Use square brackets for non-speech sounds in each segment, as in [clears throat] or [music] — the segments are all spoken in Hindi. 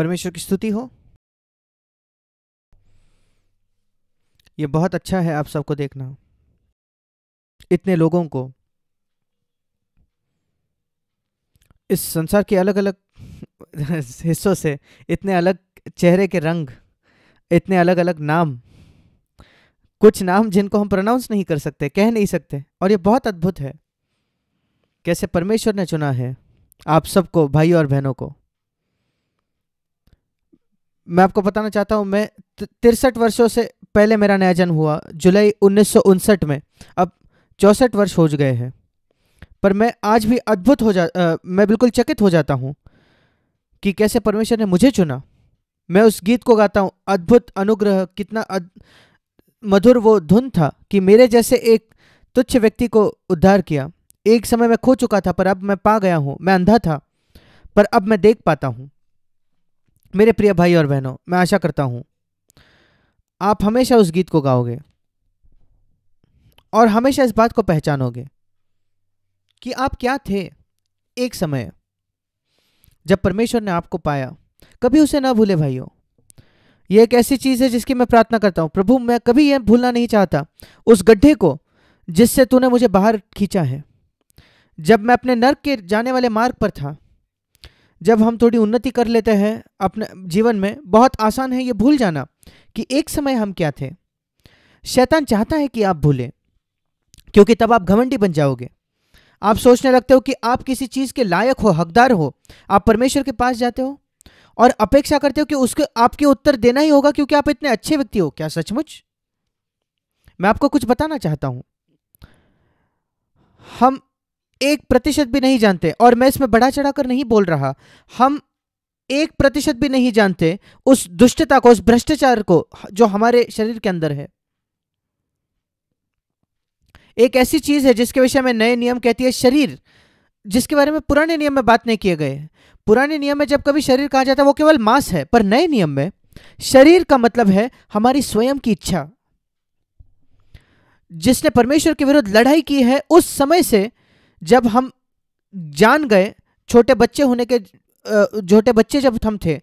परमेश्वर की स्तुति हो ये बहुत अच्छा है आप सबको देखना इतने लोगों को इस संसार के अलग अलग [laughs] हिस्सों से इतने अलग चेहरे के रंग इतने अलग अलग नाम कुछ नाम जिनको हम प्रोनाउंस नहीं कर सकते कह नहीं सकते और ये बहुत अद्भुत है कैसे परमेश्वर ने चुना है आप सबको भाई और बहनों को मैं आपको बताना चाहता हूँ मैं तिरसठ वर्षों से पहले मेरा नया जन्म हुआ जुलाई उन्नीस में अब चौंसठ वर्ष हो गए हैं पर मैं आज भी अद्भुत हो जा आ, मैं बिल्कुल चकित हो जाता हूँ कि कैसे परमेश्वर ने मुझे चुना मैं उस गीत को गाता हूँ अद्भुत अनुग्रह कितना अद, मधुर वो धुन था कि मेरे जैसे एक तुच्छ व्यक्ति को उद्धार किया एक समय मैं खो चुका था पर अब मैं पा गया हूँ मैं अंधा था पर अब मैं देख पाता हूँ मेरे प्रिय भाई और बहनों मैं आशा करता हूँ आप हमेशा उस गीत को गाओगे और हमेशा इस बात को पहचानोगे कि आप क्या थे एक समय जब परमेश्वर ने आपको पाया कभी उसे ना भूले भाइयों यह एक ऐसी चीज़ है जिसकी मैं प्रार्थना करता हूँ प्रभु मैं कभी यह भूलना नहीं चाहता उस गड्ढे को जिससे तूने मुझे बाहर खींचा है जब मैं अपने नर्क के जाने वाले मार्ग पर था जब हम थोड़ी उन्नति कर लेते हैं अपने जीवन में बहुत आसान है ये भूल जाना कि एक समय हम क्या थे शैतान चाहता है कि आप भूलें क्योंकि तब आप घमंडी बन जाओगे आप सोचने लगते हो कि आप किसी चीज़ के लायक हो हकदार हो आप परमेश्वर के पास जाते हो और अपेक्षा करते हो कि उसके आपके उत्तर देना ही होगा क्योंकि आप इतने अच्छे व्यक्ति हो क्या सचमुच मैं आपको कुछ बताना चाहता हूं हम एक प्रतिशत भी नहीं जानते और मैं इसमें बढ़ा चढ़ाकर नहीं बोल रहा हम एक प्रतिशत भी नहीं जानते उस दुष्टता को उस भ्रष्टाचार को जो हमारे शरीर के अंदर है एक ऐसी चीज है जिसके विषय में नए नियम कहती है शरीर जिसके बारे में पुराने नियम में बात नहीं किए गए पुराने नियम में जब कभी शरीर कहा जाता है वो केवल मांस है पर नए नियम में शरीर का मतलब है हमारी स्वयं की इच्छा जिसने परमेश्वर के विरुद्ध लड़ाई की है उस समय से जब हम जान गए छोटे बच्चे होने के छोटे बच्चे जब हम थे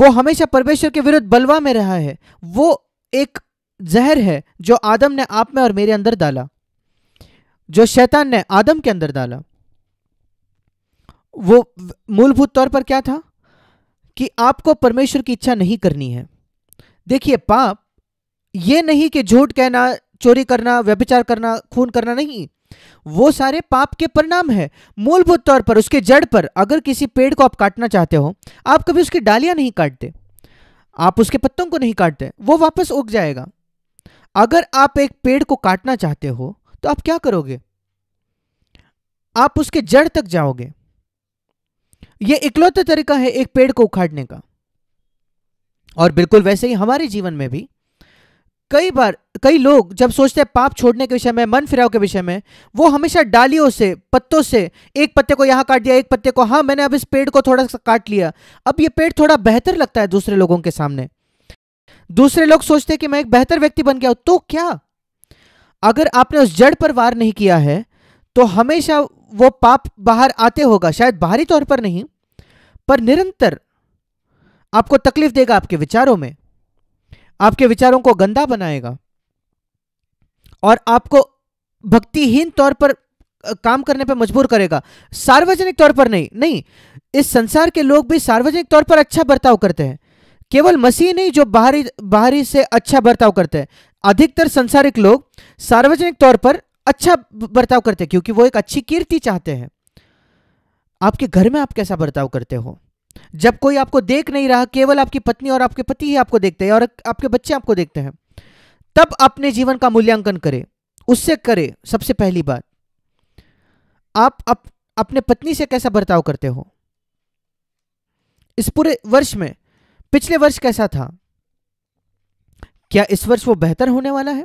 वो हमेशा परमेश्वर के विरुद्ध बलवा में रहा है वो एक जहर है जो आदम ने आप में और मेरे अंदर डाला जो शैतान ने आदम के अंदर डाला वो मूलभूत तौर पर क्या था कि आपको परमेश्वर की इच्छा नहीं करनी है देखिए पाप ये नहीं कि झूठ कहना चोरी करना व्यभिचार करना खून करना नहीं वो सारे पाप के परिणाम है मूलभूत तौर पर उसके जड़ पर अगर किसी पेड़ को आप काटना चाहते हो आप कभी उसकी डालियां नहीं काटते आप उसके पत्तों को नहीं काटते वो वापस उग जाएगा अगर आप एक पेड़ को काटना चाहते हो तो आप क्या करोगे आप उसके जड़ तक जाओगे यह इकलौता तरीका है एक पेड़ को उखाड़ने का और बिल्कुल वैसे ही हमारे जीवन में भी कई बार कई लोग जब सोचते हैं पाप छोड़ने के विषय में मन फिराव के विषय में वो हमेशा डालियों से पत्तों से एक पत्ते को यहाँ काट दिया एक पत्ते को हाँ मैंने अब इस पेड़ को थोड़ा सा काट लिया अब ये पेड़ थोड़ा बेहतर लगता है दूसरे लोगों के सामने दूसरे लोग सोचते हैं कि मैं एक बेहतर व्यक्ति बन गया हूं तो क्या अगर आपने उस जड़ पर वार नहीं किया है तो हमेशा वो पाप बाहर आते होगा शायद बाहरी तौर पर नहीं पर निरंतर आपको तकलीफ देगा आपके विचारों में आपके विचारों को गंदा बनाएगा और आपको भक्तिहीन तौर पर काम करने पर मजबूर करेगा सार्वजनिक तौर पर नहीं नहीं इस संसार के लोग भी सार्वजनिक तौर पर अच्छा बर्ताव करते हैं केवल मसीह नहीं जो बाहरी बाहरी से अच्छा बर्ताव करते हैं अधिकतर संसारिक लोग सार्वजनिक तौर पर अच्छा बर्ताव करते हैं क्योंकि वो एक अच्छी कीर्ति चाहते हैं आपके घर में आप कैसा बर्ताव करते हो जब कोई आपको देख नहीं रहा केवल आपकी पत्नी और आपके पति ही आपको देखते हैं और आपके बच्चे आपको देखते हैं तब अपने जीवन का मूल्यांकन करें उससे करें सबसे पहली बात आप अप, अपने पत्नी से कैसा बर्ताव करते हो इस पूरे वर्ष में पिछले वर्ष कैसा था क्या इस वर्ष वो बेहतर होने वाला है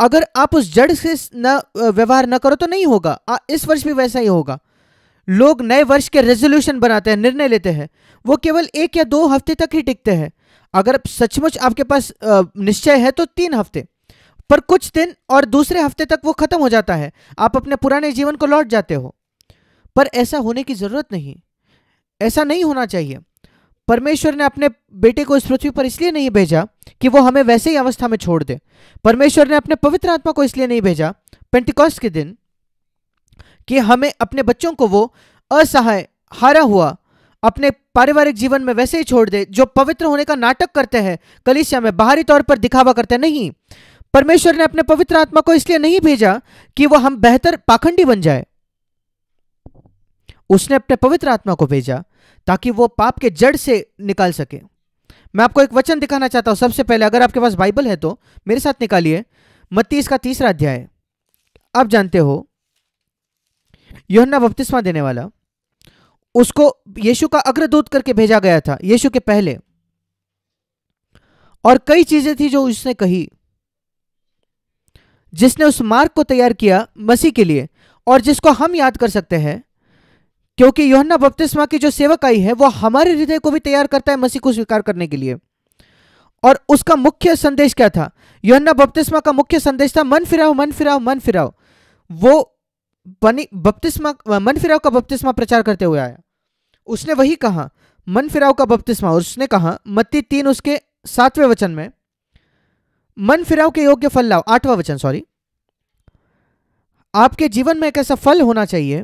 अगर आप उस जड़ से न व्यवहार न करो तो नहीं होगा आ, इस वर्ष भी वैसा ही होगा लोग नए वर्ष के रेजोल्यूशन बनाते हैं निर्णय लेते हैं वो केवल एक या दो हफ्ते तक ही टिकते हैं अगर सचमुच आपके पास निश्चय है तो तीन हफ्ते पर कुछ दिन और दूसरे हफ्ते तक वो खत्म हो जाता है आप अपने पुराने जीवन को लौट जाते हो पर ऐसा होने की जरूरत नहीं ऐसा नहीं होना चाहिए परमेश्वर ने अपने बेटे को इस पृथ्वी पर इसलिए नहीं भेजा कि वो हमें वैसे ही अवस्था में छोड़ दे परमेश्वर ने अपने पवित्र आत्मा को इसलिए नहीं भेजा पेंटिकॉस्ट के दिन कि हमें अपने बच्चों को वो असहाय हारा हुआ अपने पारिवारिक जीवन में वैसे ही छोड़ दे जो पवित्र होने का नाटक करते हैं कलिसिया में बाहरी तौर पर दिखावा करते नहीं परमेश्वर ने अपने पवित्र आत्मा को इसलिए नहीं भेजा कि वह हम बेहतर पाखंडी बन जाए उसने अपने पवित्र आत्मा को भेजा ताकि वो पाप के जड़ से निकाल सके मैं आपको एक वचन दिखाना चाहता हूं सबसे पहले अगर आपके पास बाइबल है तो मेरे साथ निकालिए मत्ती इसका तीसरा अध्याय आप जानते हो योहन्ना बपतिस्मा देने वाला उसको यीशु का अग्रदूत करके भेजा गया था यीशु के पहले और कई चीजें थी जो उसने कही जिसने उस मार्ग को तैयार किया मसीह के लिए और जिसको हम याद कर सकते हैं क्योंकि योहन्ना बपतिस्मा की जो सेवक आई है वो हमारे हृदय को भी तैयार करता है मसीह को स्वीकार करने के लिए और उसका मुख्य संदेश क्या था योहन्ना बपतिस्मा का मुख्य संदेश था मन फिराओ मन फिराओ मन फिराओ वो बनी बपतिस्मा मन फिराव का बपतिस्मा प्रचार करते हुए आया उसने वही कहा मन फिराव का बपतिस्मा उसने कहा मत्ती तीन उसके सातवें वचन में मन फिराव के योग्य फल लाओ आठवां वचन सॉरी आपके जीवन में एक ऐसा फल होना चाहिए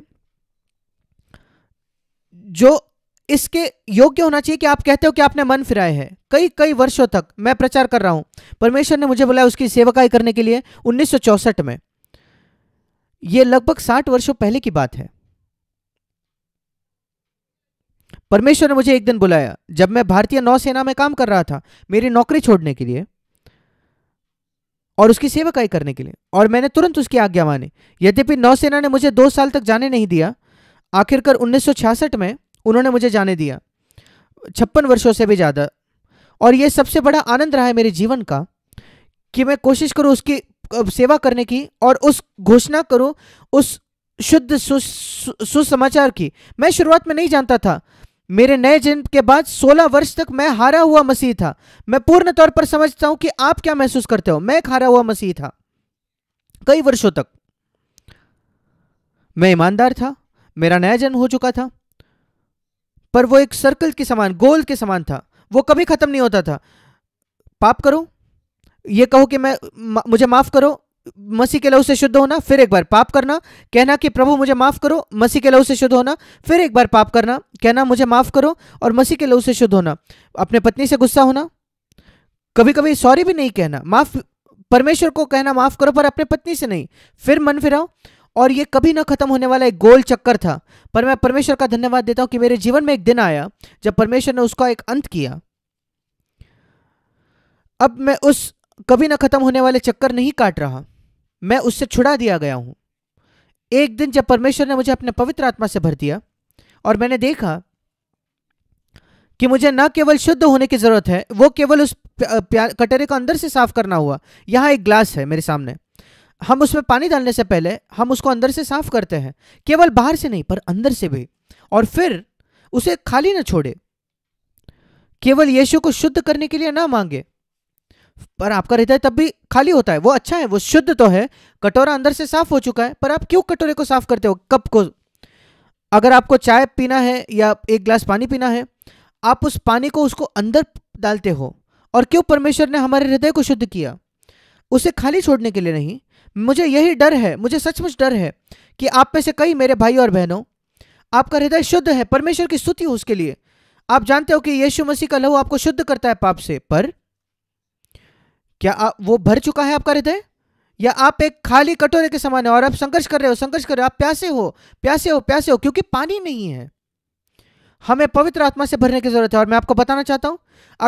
जो इसके योग्य होना चाहिए कि आप कहते हो कि आपने मन फिराए है कई कई वर्षों तक मैं प्रचार कर रहा हूं परमेश्वर ने मुझे बुलाया उसकी सेवकाई करने के लिए उन्नीस में यह लगभग साठ वर्षों पहले की बात है परमेश्वर ने मुझे एक दिन बुलाया जब मैं भारतीय नौसेना में काम कर रहा था मेरी नौकरी छोड़ने के लिए और उसकी सेवकाई करने के लिए और मैंने तुरंत उसकी आज्ञा मानी यद्यपि नौसेना ने मुझे दो साल तक जाने नहीं दिया आखिरकार 1966 में उन्होंने मुझे जाने दिया छप्पन वर्षों से भी ज़्यादा और यह सबसे बड़ा आनंद रहा है मेरे जीवन का कि मैं कोशिश करूँ उसकी सेवा करने की और उस घोषणा करो उस शुद्ध सुसमाचार की मैं शुरुआत में नहीं जानता था मेरे नए जन्म के बाद 16 वर्ष तक मैं हारा हुआ मसीह था मैं पूर्ण तौर पर समझता हूं कि आप क्या महसूस करते हो मैं एक हारा हुआ मसीह था कई वर्षों तक मैं ईमानदार था मेरा नया जन्म हो चुका था पर वो एक सर्कल के समान गोल के समान था वो कभी खत्म नहीं होता था पाप करो ये कहो कि मैं मुझे माफ़ करो मसीह के लहू से शुद्ध होना फिर एक बार पाप करना कहना कि प्रभु मुझे माफ़ करो मसीह के लहू से शुद्ध होना फिर एक बार पाप करना कहना मुझे माफ़ करो और मसीह के लहू से शुद्ध होना अपने पत्नी से गुस्सा होना कभी कभी सॉरी भी नहीं कहना माफ परमेश्वर को कहना माफ करो पर अपने पत्नी से नहीं फिर मन फिराओ और ये कभी ना खत्म होने वाला एक गोल चक्कर था पर मैं परमेश्वर का धन्यवाद देता हूं कि मेरे जीवन में एक दिन आया जब परमेश्वर ने उसका एक अंत किया अब मैं उस कभी ना ख़त्म होने वाले चक्कर नहीं काट रहा मैं उससे छुड़ा दिया गया हूं एक दिन जब परमेश्वर ने मुझे अपने पवित्र आत्मा से भर दिया और मैंने देखा कि मुझे न केवल शुद्ध होने की ज़रूरत है वो केवल उस कटेरे को अंदर से साफ करना हुआ यहां एक ग्लास है मेरे सामने हम उसमें पानी डालने से पहले हम उसको अंदर से साफ करते हैं केवल बाहर से नहीं पर अंदर से भी और फिर उसे खाली ना छोड़े केवल यीशु को शुद्ध करने के लिए ना मांगे पर आपका हृदय तब भी खाली होता है वो अच्छा है वो शुद्ध तो है कटोरा अंदर से साफ हो चुका है पर आप क्यों कटोरे को साफ करते हो कप को अगर आपको चाय पीना है या एक ग्लास पानी पीना है आप उस पानी को उसको अंदर डालते हो और क्यों परमेश्वर ने हमारे हृदय को शुद्ध किया उसे खाली छोड़ने के लिए नहीं मुझे यही डर है मुझे सचमुच डर है कि आप में से कई मेरे भाई और बहनों आपका हृदय शुद्ध है परमेश्वर की स्तुति हो उसके लिए आप जानते हो कि यीशु मसीह का लहू आपको शुद्ध करता है पाप से पर क्या आप वो भर चुका है आपका हृदय या आप एक खाली कटोरे के समान हो और आप संघर्ष कर रहे हो संघर्ष कर रहे हो आप प्यासे हो प्यासे हो प्यासे हो क्योंकि पानी नहीं है हमें पवित्र आत्मा से भरने की जरूरत है और मैं आपको बताना चाहता हूं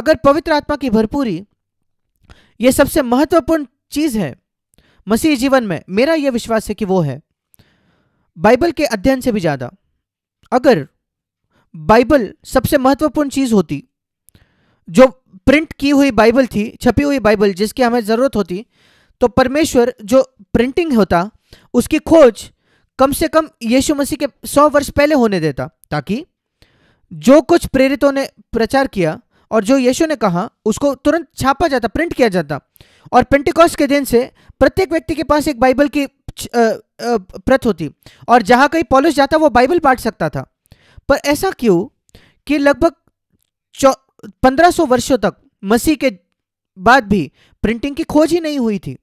अगर पवित्र आत्मा की भरपूरी यह सबसे महत्वपूर्ण चीज है मसीह जीवन में मेरा यह विश्वास है कि वो है बाइबल के अध्ययन से भी ज्यादा अगर बाइबल सबसे महत्वपूर्ण चीज होती जो प्रिंट की हुई बाइबल थी छपी हुई बाइबल जिसकी हमें ज़रूरत होती तो परमेश्वर जो प्रिंटिंग होता उसकी खोज कम से कम यीशु मसीह के सौ वर्ष पहले होने देता ताकि जो कुछ प्रेरितों ने प्रचार किया और जो यीशु ने कहा उसको तुरंत छापा जाता प्रिंट किया जाता और पेंटिकॉस के दिन से प्रत्येक व्यक्ति के पास एक बाइबल की प्रत होती और जहाँ कहीं पॉलिस जाता वो बाइबल बांट सकता था पर ऐसा क्यों कि लगभग 1500 वर्षों तक मसीह के बाद भी प्रिंटिंग की खोज ही नहीं हुई थी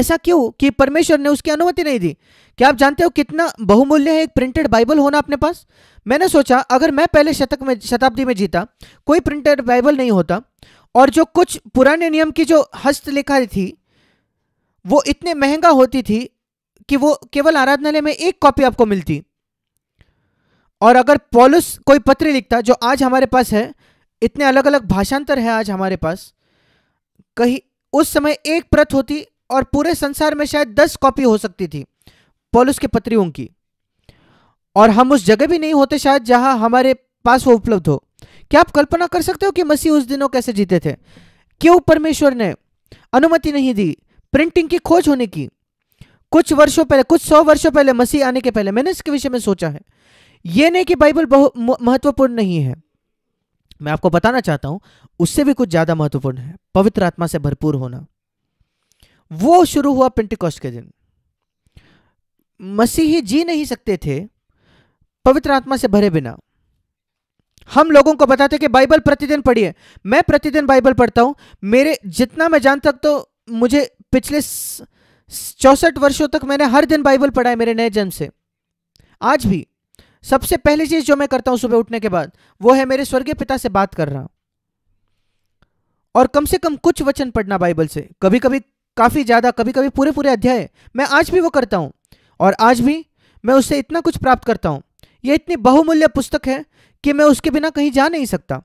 ऐसा क्यों कि परमेश्वर ने उसकी अनुमति नहीं दी क्या आप जानते हो कितना बहुमूल्य है एक प्रिंटेड बाइबल होना अपने पास मैंने सोचा अगर मैं पहले शतक में शताब्दी में जीता कोई प्रिंटेड बाइबल नहीं होता और जो कुछ पुराने नियम की जो हस्तलेखा थी वो इतने महंगा होती थी कि वो केवल आराधनालय में एक कॉपी आपको मिलती और अगर पॉलुस कोई पत्र लिखता जो आज हमारे पास है इतने अलग अलग भाषांतर है आज हमारे पास कहीं उस समय एक प्रत होती और पूरे संसार में शायद दस कॉपी हो सकती थी पॉलुस के पत्रियों की और हम उस जगह भी नहीं होते शायद जहां हमारे पास वो उपलब्ध हो क्या आप कल्पना कर सकते हो कि मसीह उस दिनों कैसे जीते थे क्यों परमेश्वर ने अनुमति नहीं दी प्रिंटिंग की खोज होने की कुछ वर्षों पहले कुछ सौ वर्षों पहले मसीह आने के पहले मैंने इसके विषय में सोचा है ये नहीं कि बाइबल बहुत महत्वपूर्ण नहीं है मैं आपको बताना चाहता हूं उससे भी कुछ ज्यादा महत्वपूर्ण है पवित्र आत्मा से भरपूर होना वो शुरू हुआ पिंटिकॉस्ट के दिन मसीही जी नहीं सकते थे पवित्र आत्मा से भरे बिना हम लोगों को बताते कि बाइबल प्रतिदिन पढ़िए मैं प्रतिदिन बाइबल पढ़ता हूं मेरे जितना मैं जान तक तो मुझे पिछले चौसठ वर्षों तक मैंने हर दिन बाइबल पढ़ा है मेरे नए जन्म से आज भी सबसे पहली चीज जो मैं करता हूं सुबह उठने के बाद वो है मेरे स्वर्गीय पिता से बात कर रहा और कम से कम कुछ वचन पढ़ना बाइबल से कभी कभी काफ़ी ज़्यादा कभी कभी पूरे पूरे अध्याय मैं आज भी वो करता हूं और आज भी मैं उससे इतना कुछ प्राप्त करता हूं ये इतनी बहुमूल्य पुस्तक है कि मैं उसके बिना कहीं जा नहीं सकता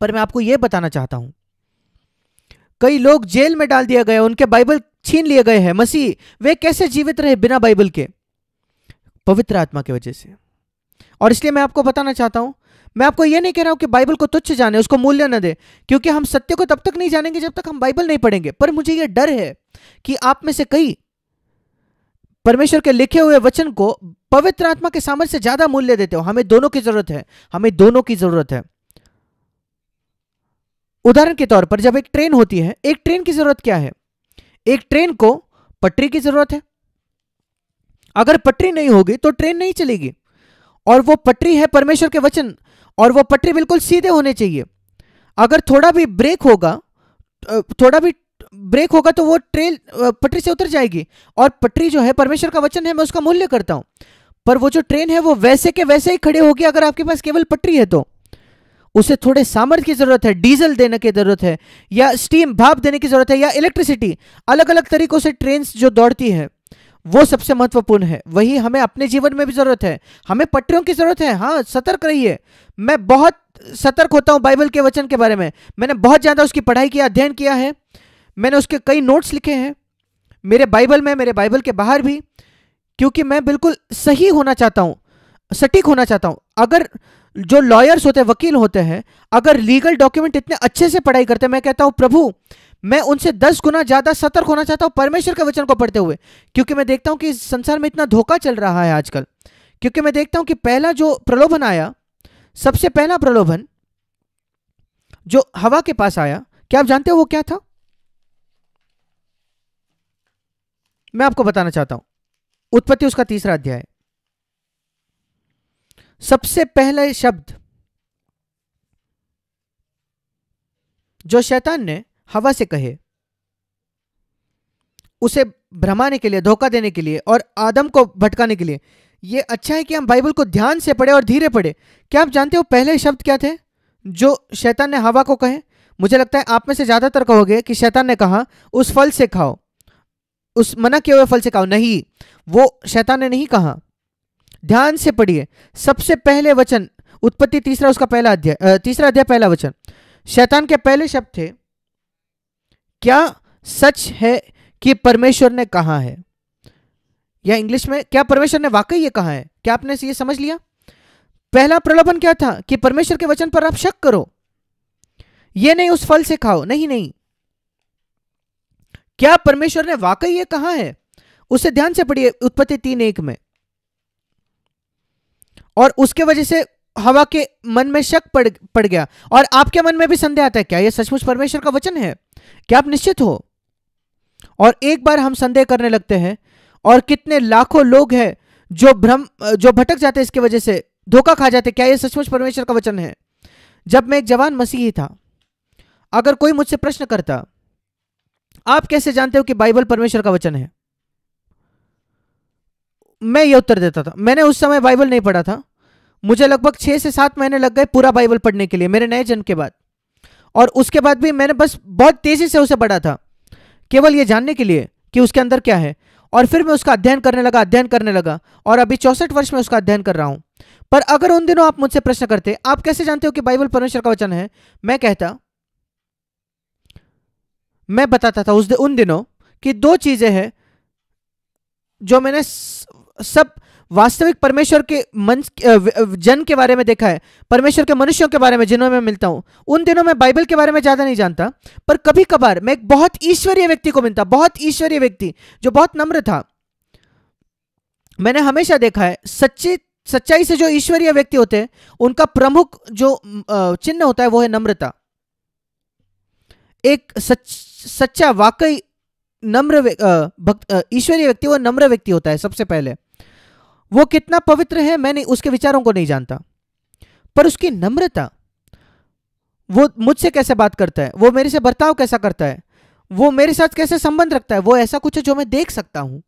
पर मैं आपको यह बताना चाहता हूं कई लोग जेल में डाल दिया गया उनके बाइबल छीन लिए गए हैं मसीह वे कैसे जीवित रहे बिना बाइबल के पवित्र आत्मा की वजह से और इसलिए मैं आपको बताना चाहता हूं मैं आपको यह नहीं कह रहा हूं कि बाइबल को तुच्छ जाने उसको मूल्य न दे क्योंकि हम सत्य को तब तक नहीं जानेंगे जब तक हम बाइबल नहीं पढ़ेंगे पर मुझे यह डर है कि आप में से कई परमेश्वर के लिखे हुए वचन को पवित्र आत्मा के सामर्थ से ज्यादा मूल्य देते हो हमें दोनों की जरूरत है हमें दोनों की जरूरत है उदाहरण के तौर पर जब एक ट्रेन होती है एक ट्रेन की जरूरत क्या है एक ट्रेन को पटरी की जरूरत है अगर पटरी नहीं होगी तो ट्रेन नहीं चलेगी और वो पटरी है परमेश्वर के वचन और वो पटरी बिल्कुल सीधे होने चाहिए अगर थोड़ा भी ब्रेक होगा थोड़ा भी ब्रेक होगा तो वो ट्रेल पटरी से उतर जाएगी और पटरी जो है परमेश्वर का वचन है मैं उसका मूल्य करता हूं पर वो जो ट्रेन है वो वैसे के वैसे ही खड़े होगी अगर आपके पास केवल पटरी है तो उसे थोड़े सामर्थ्य की ज़रूरत है डीजल देने की ज़रूरत है या स्टीम भाप देने की ज़रूरत है या इलेक्ट्रिसिटी अलग अलग तरीकों से ट्रेन जो दौड़ती है वो सबसे महत्वपूर्ण है वही हमें अपने जीवन में भी जरूरत है हमें पटरियों की जरूरत है हाँ सतर्क रहिए मैं बहुत सतर्क होता हूँ बाइबल के वचन के बारे में मैंने बहुत ज़्यादा उसकी पढ़ाई किया अध्ययन किया है मैंने उसके कई नोट्स लिखे हैं मेरे बाइबल में मेरे बाइबल के बाहर भी क्योंकि मैं बिल्कुल सही होना चाहता हूँ सटीक होना चाहता हूँ अगर जो लॉयर्स होते हैं वकील होते हैं अगर लीगल डॉक्यूमेंट इतने अच्छे से पढ़ाई करते हैं मैं कहता हूँ प्रभु मैं उनसे दस गुना ज्यादा सतर्क होना चाहता हूँ परमेश्वर के वचन को पढ़ते हुए क्योंकि मैं देखता हूँ कि इस संसार में इतना धोखा चल रहा है आजकल क्योंकि मैं देखता हूँ कि पहला जो प्रलोभन आया सबसे पहला प्रलोभन जो हवा के पास आया क्या आप जानते हो वो क्या था मैं आपको बताना चाहता हूं उत्पत्ति उसका तीसरा अध्याय सबसे पहले शब्द जो शैतान ने हवा से कहे उसे भ्रमाने के लिए धोखा देने के लिए और आदम को भटकाने के लिए यह अच्छा है कि हम बाइबल को ध्यान से पढ़े और धीरे पढ़े क्या आप जानते हो पहले शब्द क्या थे जो शैतान ने हवा को कहे मुझे लगता है आप में से ज़्यादातर कहोगे कि शैतान ने कहा उस फल से खाओ उस मना किए हुए फल से खाओ नहीं वो शैतान ने नहीं कहा ध्यान से पढ़िए सबसे पहले वचन उत्पत्ति तीसरा उसका पहला अध्याय तीसरा अध्याय पहला वचन शैतान के पहले शब्द थे क्या सच है कि परमेश्वर ने कहा है या इंग्लिश में क्या परमेश्वर ने वाकई ये कहा है क्या आपने ये समझ लिया पहला प्रलोभन क्या था कि परमेश्वर के वचन पर आप शक करो ये नहीं उस फल से खाओ नहीं नहीं क्या परमेश्वर ने वाकई ये कहा है उसे ध्यान से पढ़िए उत्पत्ति तीन एक में और उसके वजह से हवा के मन में शक पड़ पड़ गया और आपके मन में भी संदेह आता है क्या यह सचमुच परमेश्वर का वचन है क्या आप निश्चित हो और एक बार हम संदेह करने लगते हैं और कितने लाखों लोग हैं जो भ्रम जो भटक जाते हैं इसकी वजह से धोखा खा जाते क्या यह सचमुच परमेश्वर का वचन है जब मैं एक जवान मसीही था अगर कोई मुझसे प्रश्न करता आप कैसे जानते हो कि बाइबल परमेश्वर का वचन है मैं ये उत्तर देता था मैंने उस समय बाइबल नहीं पढ़ा था मुझे लगभग छः से सात महीने लग गए पूरा बाइबल पढ़ने के लिए मेरे नए जन्म के बाद और उसके बाद भी मैंने बस बहुत तेज़ी से उसे पढ़ा था केवल ये जानने के लिए कि उसके अंदर क्या है और फिर मैं उसका अध्ययन करने लगा अध्ययन करने लगा और अभी चौसठ वर्ष में उसका अध्ययन कर रहा हूँ पर अगर उन दिनों आप मुझसे प्रश्न करते आप कैसे जानते हो कि बाइबल परमेश्वर का वचन है मैं कहता मैं बताता था उस दि, उन दिनों कि दो चीज़ें हैं जो मैंने सब वास्तविक परमेश्वर के मन जन के बारे में देखा है परमेश्वर के मनुष्यों के बारे में जिन्हों में मिलता हूं उन दिनों में बाइबल के बारे में ज़्यादा नहीं जानता पर कभी कभार मैं एक बहुत ईश्वरीय व्यक्ति को मिलता बहुत ईश्वरीय व्यक्ति जो बहुत नम्र था मैंने हमेशा देखा है सच्चे सच्चाई से जो ईश्वरीय व्यक्ति होते हैं उनका प्रमुख जो चिन्ह होता है वो है नम्रता एक सच सच्चा वाकई नम्र ईश्वरीय व्यक्ति वो नम्र व्यक्ति होता है सबसे पहले वो कितना पवित्र है मैं नहीं उसके विचारों को नहीं जानता पर उसकी नम्रता वो मुझसे कैसे बात करता है वो मेरे से बर्ताव कैसा करता है वो मेरे साथ कैसे संबंध रखता है वो ऐसा कुछ है जो मैं देख सकता हूं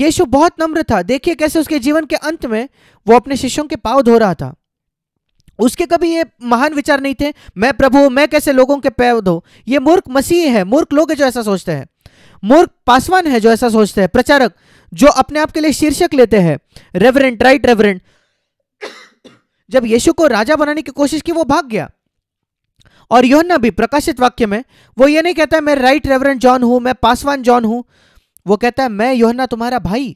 यीशु बहुत नम्र था देखिए कैसे उसके जीवन के अंत में वो अपने शिष्यों के पाव धो रहा था उसके कभी ये महान विचार नहीं थे मैं प्रभु मैं कैसे लोगों के पैर धो ये मूर्ख मसीह है मूर्ख लोग है जो ऐसा सोचते हैं मूर्ख पासवान है जो ऐसा सोचते हैं प्रचारक जो अपने आप के लिए शीर्षक लेते हैं रेवरेंट राइट रेवरेंट जब यीशु को राजा बनाने की कोशिश की वो भाग गया और योहन्ना भी प्रकाशित वाक्य में वो ये नहीं कहता है, मैं राइट रेवरेंट जॉन हूं मैं पासवान जॉन हूं वो कहता है मैं योहन्ना तुम्हारा भाई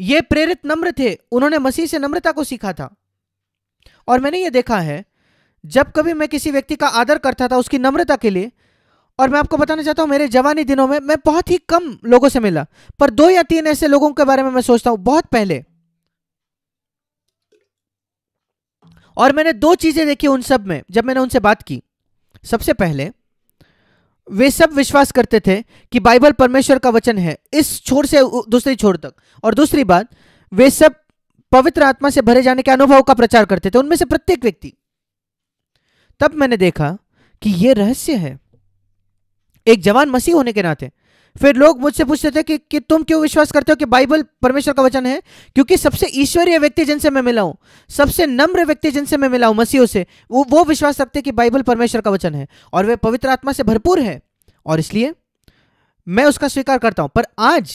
ये प्रेरित नम्र थे उन्होंने मसीह से नम्रता को सीखा था और मैंने ये देखा है जब कभी मैं किसी व्यक्ति का आदर करता था उसकी नम्रता के लिए और मैं आपको बताना चाहता हूँ मेरे जवानी दिनों में मैं बहुत ही कम लोगों से मिला पर दो या तीन ऐसे लोगों के बारे में मैं सोचता हूँ बहुत पहले और मैंने दो चीज़ें देखी उन सब में जब मैंने उनसे बात की सबसे पहले वे सब विश्वास करते थे कि बाइबल परमेश्वर का वचन है इस छोर से दूसरी छोर तक और दूसरी बात वे सब पवित्र आत्मा से भरे जाने के अनुभव का प्रचार करते थे उनमें से प्रत्येक व्यक्ति तब मैंने देखा कि यह रहस्य है एक जवान मसीह होने के नाते फिर लोग मुझसे पूछते थे कि, कि तुम क्यों विश्वास करते हो कि बाइबल परमेश्वर का वचन है क्योंकि सबसे ईश्वरीय व्यक्ति जिनसे मैं मिला हूं सबसे नम्र व्यक्ति जिनसे मैं मिला हूं मसीहों से वो वो विश्वास रखते कि बाइबल परमेश्वर का वचन है और वे पवित्र आत्मा से भरपूर है और इसलिए मैं उसका स्वीकार करता हूं पर आज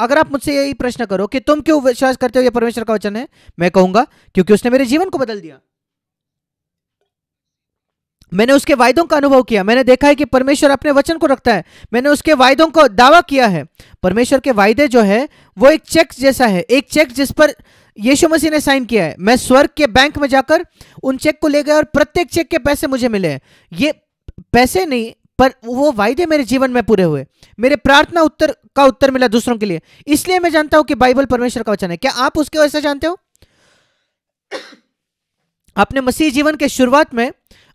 अगर आप मुझसे यही प्रश्न करो कि तुम क्यों विश्वास करते हो यह परमेश्वर का वचन है मैं कहूंगा क्योंकि उसने मेरे जीवन को बदल दिया मैंने उसके वायदों का अनुभव किया मैंने देखा है कि परमेश्वर अपने वचन को रखता है मैंने उसके वायदों को दावा किया है परमेश्वर के वायदे जो है वो एक चेक जैसा है एक चेक जिस पर यीशु मसीह ने साइन किया है मैं स्वर्ग के बैंक में जाकर उन चेक को ले गया और प्रत्येक चेक के पैसे मुझे मिले ये पैसे नहीं पर वो वायदे मेरे जीवन में पूरे हुए मेरे प्रार्थना उत्तर का उत्तर मिला दूसरों के लिए इसलिए मैं जानता हूं कि बाइबल परमेश्वर का वचन है क्या आप उसके वजह से जानते हो आपने मसीह जीवन के शुरुआत में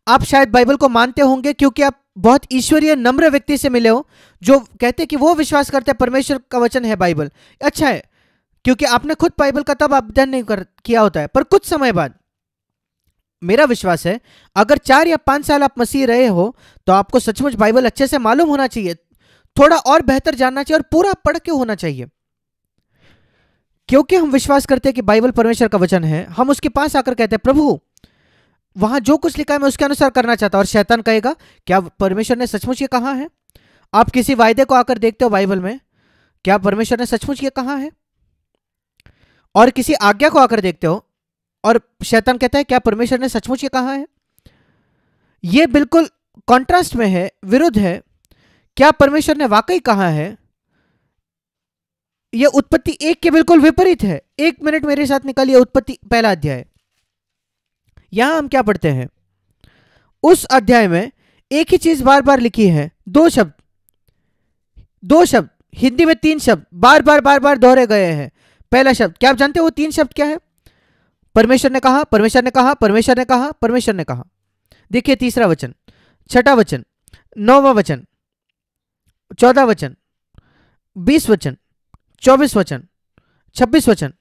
आप शायद बाइबल को मानते होंगे क्योंकि आप बहुत ईश्वरीय नम्र व्यक्ति से मिले हो जो कहते हैं कि वो विश्वास करते हैं परमेश्वर का वचन है बाइबल अच्छा है क्योंकि आपने खुद बाइबल का तब अध्ययन नहीं कर किया होता है पर कुछ समय बाद मेरा विश्वास है अगर चार या पांच साल आप मसीह रहे हो तो आपको सचमुच बाइबल अच्छे से मालूम होना चाहिए थोड़ा और बेहतर जानना चाहिए और पूरा पढ़ के होना चाहिए क्योंकि हम विश्वास करते हैं कि बाइबल परमेश्वर का वचन है हम उसके पास आकर कहते हैं प्रभु वहां जो कुछ लिखा है मैं उसके अनुसार करना चाहता हूं और शैतान कहेगा क्या परमेश्वर ने सचमुच ये कहा है आप किसी वायदे को आकर देखते हो बाइबल में क्या परमेश्वर ने सचमुच ये कहा है और किसी आज्ञा को आकर देखते हो और शैतान कहता है क्या परमेश्वर ने सचमुच ये कहा है ये बिल्कुल कॉन्ट्रास्ट में है विरुद्ध है क्या परमेश्वर ने वाकई कहा है यह उत्पत्ति एक के बिल्कुल विपरीत है एक मिनट मेरे साथ निकालिए उत्पत्ति पहला अध्याय यहां हम क्या पढ़ते हैं उस अध्याय में एक ही चीज बार बार लिखी है दो शब्द दो शब्द हिंदी में तीन शब्द बार बार बार बार दोहरे गए हैं पहला शब्द क्या आप जानते हो वो तीन शब्द क्या है परमेश्वर ने कहा परमेश्वर ने कहा परमेश्वर ने कहा परमेश्वर ने कहा देखिए तीसरा वचन छठा वचन नौवा वचन चौदह वचन बीस वचन चौबीस वचन छब्बीस वचन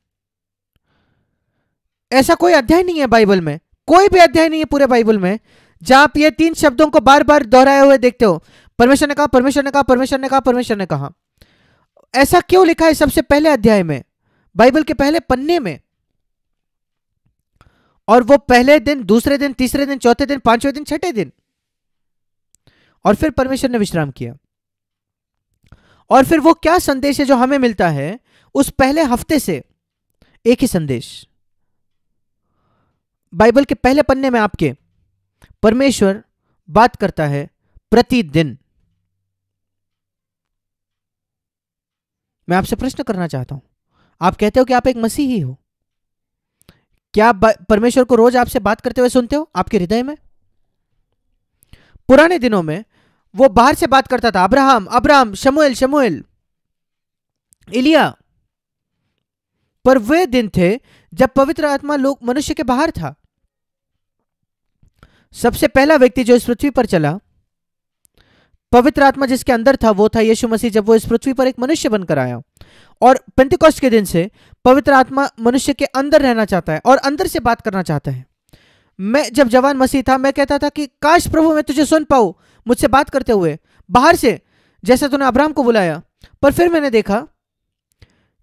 ऐसा कोई अध्याय नहीं है बाइबल में कोई भी अध्याय नहीं है पूरे बाइबल में जहां आप ये तीन शब्दों को बार बार दोहराए हुए देखते हो परमेश्वर ने कहा परमेश्वर ने कहा परमेश्वर ने कहा परमेश्वर ने कहा ऐसा क्यों लिखा है सबसे पहले अध्याय में बाइबल के पहले पन्ने में और वो पहले दिन दूसरे दिन तीसरे दिन चौथे दिन पांचवें दिन छठे दिन और फिर परमेश्वर ने विश्राम किया और फिर वो क्या संदेश है जो हमें मिलता है उस पहले हफ्ते से एक ही संदेश बाइबल के पहले पन्ने में आपके परमेश्वर बात करता है प्रतिदिन मैं आपसे प्रश्न करना चाहता हूं आप कहते हो कि आप एक मसीही हो क्या आप परमेश्वर को रोज आपसे बात करते हुए सुनते हो आपके हृदय में पुराने दिनों में वो बाहर से बात करता था अब्राहम अब्राहम शमुएल शमुएल इलिया पर वे दिन थे जब पवित्र आत्मा लोग मनुष्य के बाहर था सबसे पहला व्यक्ति जो इस पृथ्वी पर चला पवित्र आत्मा जिसके अंदर था वो था यीशु मसीह जब वो इस पृथ्वी पर एक मनुष्य बनकर आया और पेंटिकॉस्ट के दिन से पवित्र आत्मा मनुष्य के अंदर रहना चाहता है और अंदर से बात करना चाहता है मैं जब जवान मसीह था मैं कहता था कि काश प्रभु मैं तुझे सुन पाऊं मुझसे बात करते हुए बाहर से जैसा तूने अब्राहम को बुलाया पर फिर मैंने देखा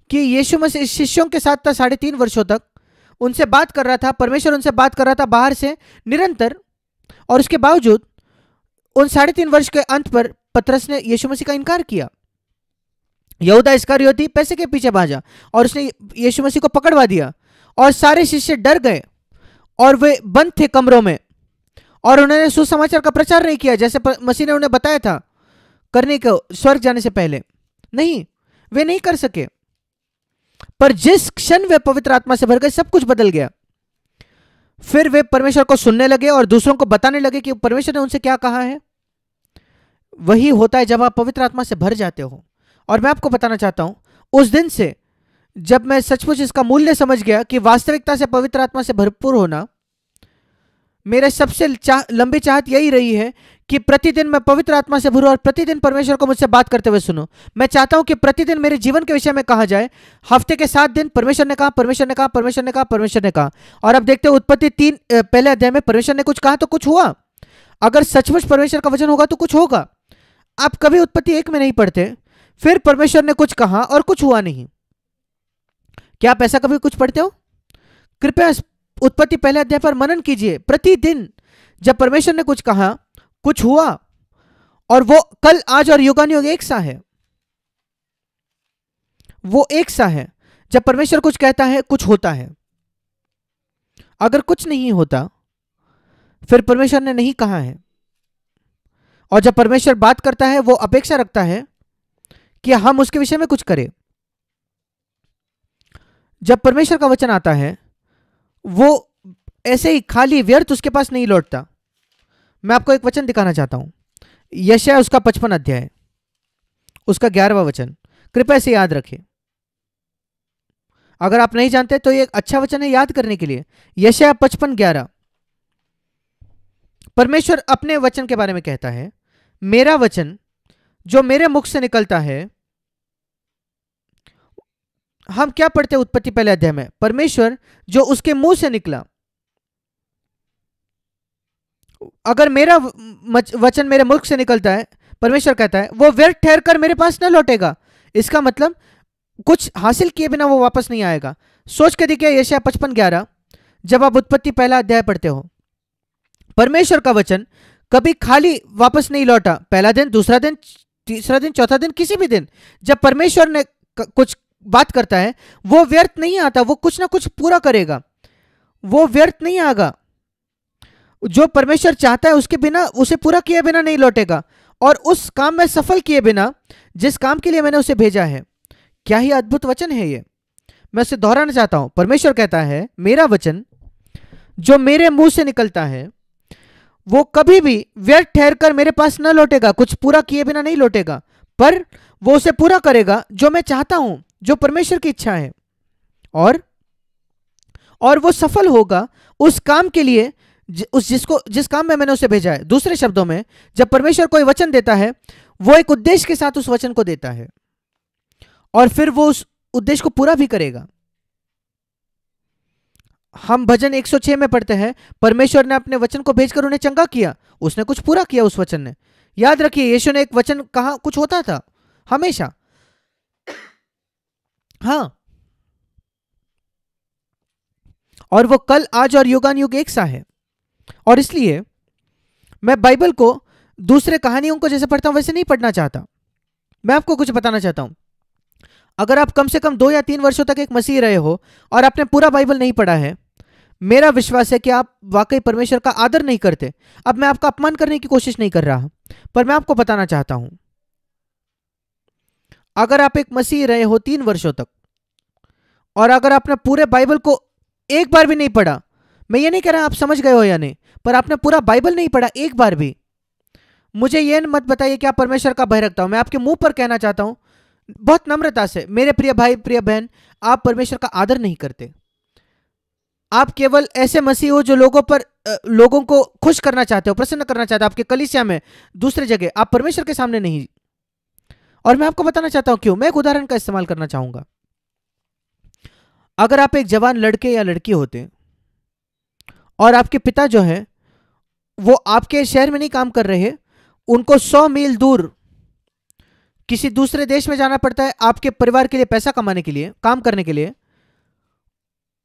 कि यीशु मसीह शिष्यों के साथ था साढ़े तीन वर्षों तक उनसे बात कर रहा था परमेश्वर उनसे बात कर रहा था बाहर से निरंतर और उसके बावजूद उन साढ़े तीन वर्ष के अंत पर पत्रस ने यीशु मसीह का इनकार किया यहूदा इसका रियोती पैसे के पीछे भाजा और उसने यीशु मसीह को पकड़वा दिया और सारे शिष्य डर गए और वे बंद थे कमरों में और उन्होंने सुसमाचार का प्रचार नहीं किया जैसे मसीह ने उन्हें बताया था करने को स्वर्ग जाने से पहले नहीं वे नहीं कर सके पर जिस क्षण वे पवित्र आत्मा से भर गए सब कुछ बदल गया फिर वे परमेश्वर को सुनने लगे और दूसरों को बताने लगे कि परमेश्वर ने उनसे क्या कहा है वही होता है जब आप पवित्र आत्मा से भर जाते हो और मैं आपको बताना चाहता हूं उस दिन से जब मैं सचमुच इसका मूल्य समझ गया कि वास्तविकता से पवित्र आत्मा से भरपूर होना मेरा सबसे चाह लंबी चाहत यही रही है कि प्रतिदिन मैं पवित्र आत्मा से भरू और प्रतिदिन परमेश्वर को मुझसे बात करते हुए सुनो मैं चाहता हूं कि प्रतिदिन मेरे जीवन के विषय में कहा जाए हफ्ते के सात दिन परमेश्वर ने कहा परमेश्वर ने कहा परमेश्वर ने कहा परमेश्वर ने कहा और अब देखते हो उत्पत्ति तीन पहले अध्याय में परमेश्वर ने कुछ कहा तो कुछ हुआ अगर सचमुच परमेश्वर का वचन होगा तो कुछ होगा आप कभी उत्पत्ति एक में नहीं पढ़ते फिर परमेश्वर ने कुछ कहा और कुछ हुआ नहीं क्या आप ऐसा कभी कुछ पढ़ते हो कृपया उत्पत्ति पहले अध्याय पर मनन कीजिए प्रतिदिन जब परमेश्वर ने कुछ कहा कुछ हुआ और वो कल आज और युगान योग एक सा है वो एक सा है जब परमेश्वर कुछ कहता है कुछ होता है अगर कुछ नहीं होता फिर परमेश्वर ने नहीं कहा है और जब परमेश्वर बात करता है वो अपेक्षा रखता है कि हम उसके विषय में कुछ करें जब परमेश्वर का वचन आता है वो ऐसे ही खाली व्यर्थ उसके पास नहीं लौटता मैं आपको एक वचन दिखाना चाहता हूं यश है उसका पचपन अध्याय उसका ग्यारहवा वचन कृपया से याद रखें अगर आप नहीं जानते तो ये एक अच्छा वचन है याद करने के लिए यशया पचपन ग्यारह परमेश्वर अपने वचन के बारे में कहता है मेरा वचन जो मेरे मुख से निकलता है हम क्या पढ़ते उत्पत्ति पहले अध्याय में परमेश्वर जो उसके मुंह से निकला अगर मेरा वचन मेरे मुल्क से निकलता है परमेश्वर कहता है वो व्यर्थ ठहर कर मेरे पास न लौटेगा इसका मतलब कुछ हासिल किए बिना वो वापस नहीं आएगा सोच के देखिए यशा पचपन ग्यारह जब आप उत्पत्ति पहला अध्याय पढ़ते हो परमेश्वर का वचन कभी खाली वापस नहीं लौटा पहला दिन दूसरा दिन तीसरा दिन चौथा दिन किसी भी दिन जब परमेश्वर ने कुछ बात करता है वो व्यर्थ नहीं आता वो कुछ ना कुछ पूरा करेगा वो व्यर्थ नहीं आएगा जो परमेश्वर चाहता है उसके बिना उसे पूरा किए बिना नहीं लौटेगा और उस काम में सफल किए बिना जिस काम के लिए मैंने उसे भेजा है क्या ही अद्भुत वचन है ये मैं उसे दोहराना चाहता हूं परमेश्वर कहता है मेरा वचन जो मेरे मुंह से निकलता है वो कभी भी व्यर्थ ठहर कर मेरे पास न लौटेगा कुछ पूरा किए बिना नहीं लौटेगा पर वो उसे पूरा करेगा जो मैं चाहता हूं जो परमेश्वर की इच्छा है और और वो सफल होगा उस काम के लिए उस जिसको जिस काम में मैंने उसे भेजा है दूसरे शब्दों में जब परमेश्वर कोई वचन देता है वो एक उद्देश्य के साथ उस वचन को देता है और फिर वो उस उद्देश्य को पूरा भी करेगा हम भजन 106 में पढ़ते हैं परमेश्वर ने अपने वचन को भेजकर उन्हें चंगा किया उसने कुछ पूरा किया उस वचन ने याद रखिए यीशु ने एक वचन कहा कुछ होता था हमेशा हाँ और वो कल आज और युगान युग एक सा है और इसलिए मैं बाइबल को दूसरे कहानियों को जैसे पढ़ता हूं वैसे नहीं पढ़ना चाहता मैं आपको कुछ बताना चाहता हूं अगर आप कम से कम दो या तीन वर्षों तक एक मसीह रहे हो और आपने पूरा बाइबल नहीं पढ़ा है मेरा विश्वास है कि आप वाकई परमेश्वर का आदर नहीं करते अब मैं आपका अपमान करने की कोशिश नहीं कर रहा पर मैं आपको बताना चाहता हूं अगर आप एक मसीह रहे हो तीन वर्षों तक और अगर आपने पूरे बाइबल को एक बार भी नहीं पढ़ा मैं ये नहीं कह रहा आप समझ गए हो या नहीं पर आपने पूरा बाइबल नहीं पढ़ा एक बार भी मुझे ये मत बताइए कि आप परमेश्वर का भय रखता हो मैं आपके मुंह पर कहना चाहता हूं बहुत नम्रता से मेरे प्रिय भाई प्रिय बहन आप परमेश्वर का आदर नहीं करते आप केवल ऐसे मसीह हो जो लोगों पर लोगों को खुश करना चाहते हो प्रसन्न करना चाहते हो आपके कलिसिया में दूसरे जगह आप परमेश्वर के सामने नहीं और मैं आपको बताना चाहता हूं क्यों मैं एक उदाहरण का इस्तेमाल करना चाहूंगा अगर आप एक जवान लड़के या लड़की होते और आपके पिता जो हैं वो आपके शहर में नहीं काम कर रहे उनको सौ मील दूर किसी दूसरे देश में जाना पड़ता है आपके परिवार के लिए पैसा कमाने के लिए काम करने के लिए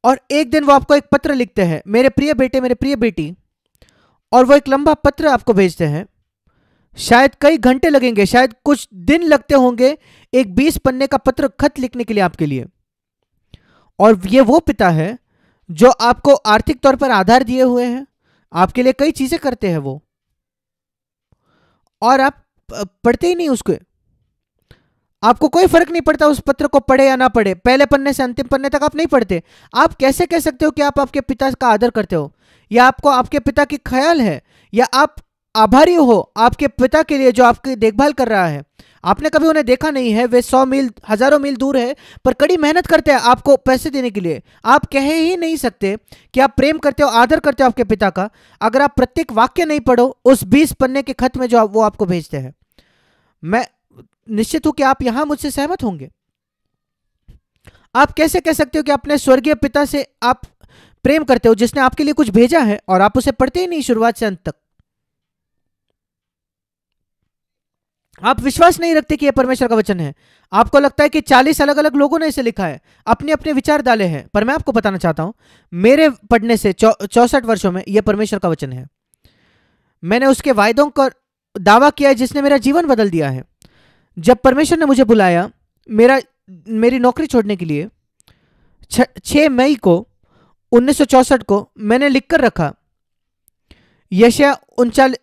और एक दिन वो आपको एक पत्र लिखते हैं मेरे प्रिय बेटे मेरे प्रिय बेटी और वो एक लंबा पत्र आपको भेजते हैं शायद कई घंटे लगेंगे शायद कुछ दिन लगते होंगे एक बीस पन्ने का पत्र खत लिखने के लिए आपके लिए और ये वो पिता है जो आपको आर्थिक तौर पर आधार दिए हुए हैं आपके लिए कई चीजें करते हैं वो और आप पढ़ते ही नहीं उसको आपको कोई फर्क नहीं पड़ता उस पत्र को पढ़े या ना पढ़े पहले पन्ने से अंतिम पन्ने तक आप नहीं पढ़ते आप कैसे कह सकते हो कि आप आपके पिता का आदर करते हो या आपको आपके पिता की ख्याल है या आप आभारी हो आपके पिता के लिए जो आपकी देखभाल कर रहा है आपने कभी उन्हें देखा नहीं है वे सौ मील हजारों मील दूर है पर कड़ी मेहनत करते हैं आपको पैसे देने के लिए आप कह ही नहीं सकते कि आप प्रेम करते हो आदर करते हो आपके पिता का अगर आप प्रत्येक वाक्य नहीं पढ़ो उस बीस पन्ने के खत में जो आप, वो आपको भेजते हैं मैं निश्चित हूं कि आप यहां मुझसे सहमत होंगे आप कैसे कह सकते हो कि अपने स्वर्गीय पिता से आप प्रेम करते हो जिसने आपके लिए कुछ भेजा है और आप उसे पढ़ते ही नहीं शुरुआत से अंत तक आप विश्वास नहीं रखते कि यह परमेश्वर का वचन है आपको लगता है कि चालीस अलग अलग लोगों ने इसे लिखा है अपने अपने विचार डाले हैं पर मैं आपको बताना चाहता हूं मेरे पढ़ने से चौसठ वर्षों में यह परमेश्वर का वचन है मैंने उसके वायदों का दावा किया है जिसने मेरा जीवन बदल दिया है जब परमेश्वर ने मुझे बुलाया मेरा मेरी नौकरी छोड़ने के लिए छ मई को उन्नीस को मैंने लिख कर रखा यशया उनचालीस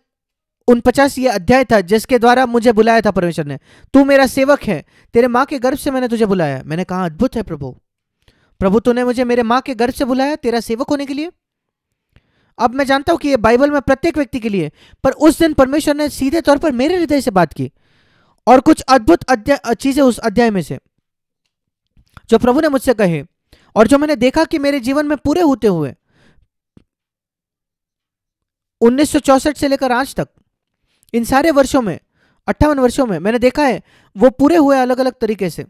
उनपचास ये अध्याय था जिसके द्वारा मुझे बुलाया था परमेश्वर ने तू मेरा सेवक है तेरे माँ के गर्भ से मैंने तुझे बुलाया मैंने कहा अद्भुत है प्रभु प्रभु तूने मुझे मेरे माँ के गर्भ से बुलाया तेरा सेवक होने के लिए अब मैं जानता हूं कि ये बाइबल में प्रत्येक व्यक्ति के लिए पर उस दिन परमेश्वर ने सीधे तौर पर मेरे हृदय से बात की और कुछ अद्भुत चीज़ें उस अध्याय में से जो प्रभु ने मुझसे कहे और जो मैंने देखा कि मेरे जीवन में पूरे होते हुए उन्नीस से लेकर आज तक इन सारे वर्षों में अट्ठावन वर्षों में मैंने देखा है वो पूरे हुए अलग अलग तरीके से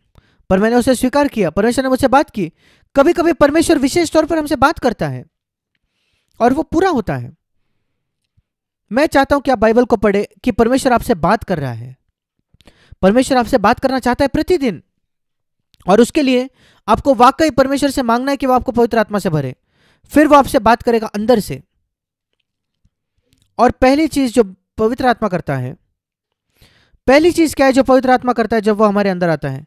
पर मैंने उसे स्वीकार किया परमेश्वर ने मुझसे बात की कभी कभी परमेश्वर विशेष तौर पर हमसे बात करता है और वो पूरा होता है मैं चाहता हूं कि आप बाइबल को पढ़े कि परमेश्वर आपसे बात कर रहा है परमेश्वर आपसे बात करना चाहता है प्रतिदिन और उसके लिए आपको वाकई परमेश्वर से मांगना है कि वो आपको पवित्र आत्मा से भरे फिर वो आपसे बात करेगा अंदर से और पहली चीज जो पवित्र आत्मा करता है पहली चीज क्या है जो पवित्र आत्मा करता है जब वह हमारे अंदर आता है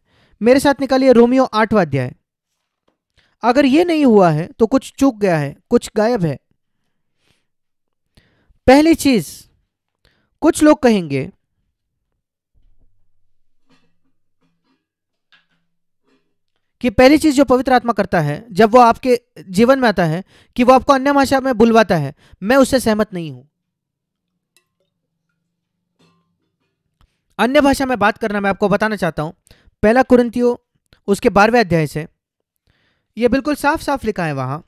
मेरे साथ निकालिए रोमियो आठवा अध्याय अगर ये नहीं हुआ है तो कुछ चूक गया है कुछ गायब है पहली चीज कुछ लोग कहेंगे कि पहली चीज जो पवित्र आत्मा करता है जब वो आपके जीवन में आता है कि वो आपको अन्य भाषा में बुलवाता है मैं उससे सहमत नहीं हूं अन्य भाषा में बात करना मैं आपको बताना चाहता हूँ पहला कुरंतियों उसके बारहवें अध्याय से ये बिल्कुल साफ साफ लिखा है वहाँ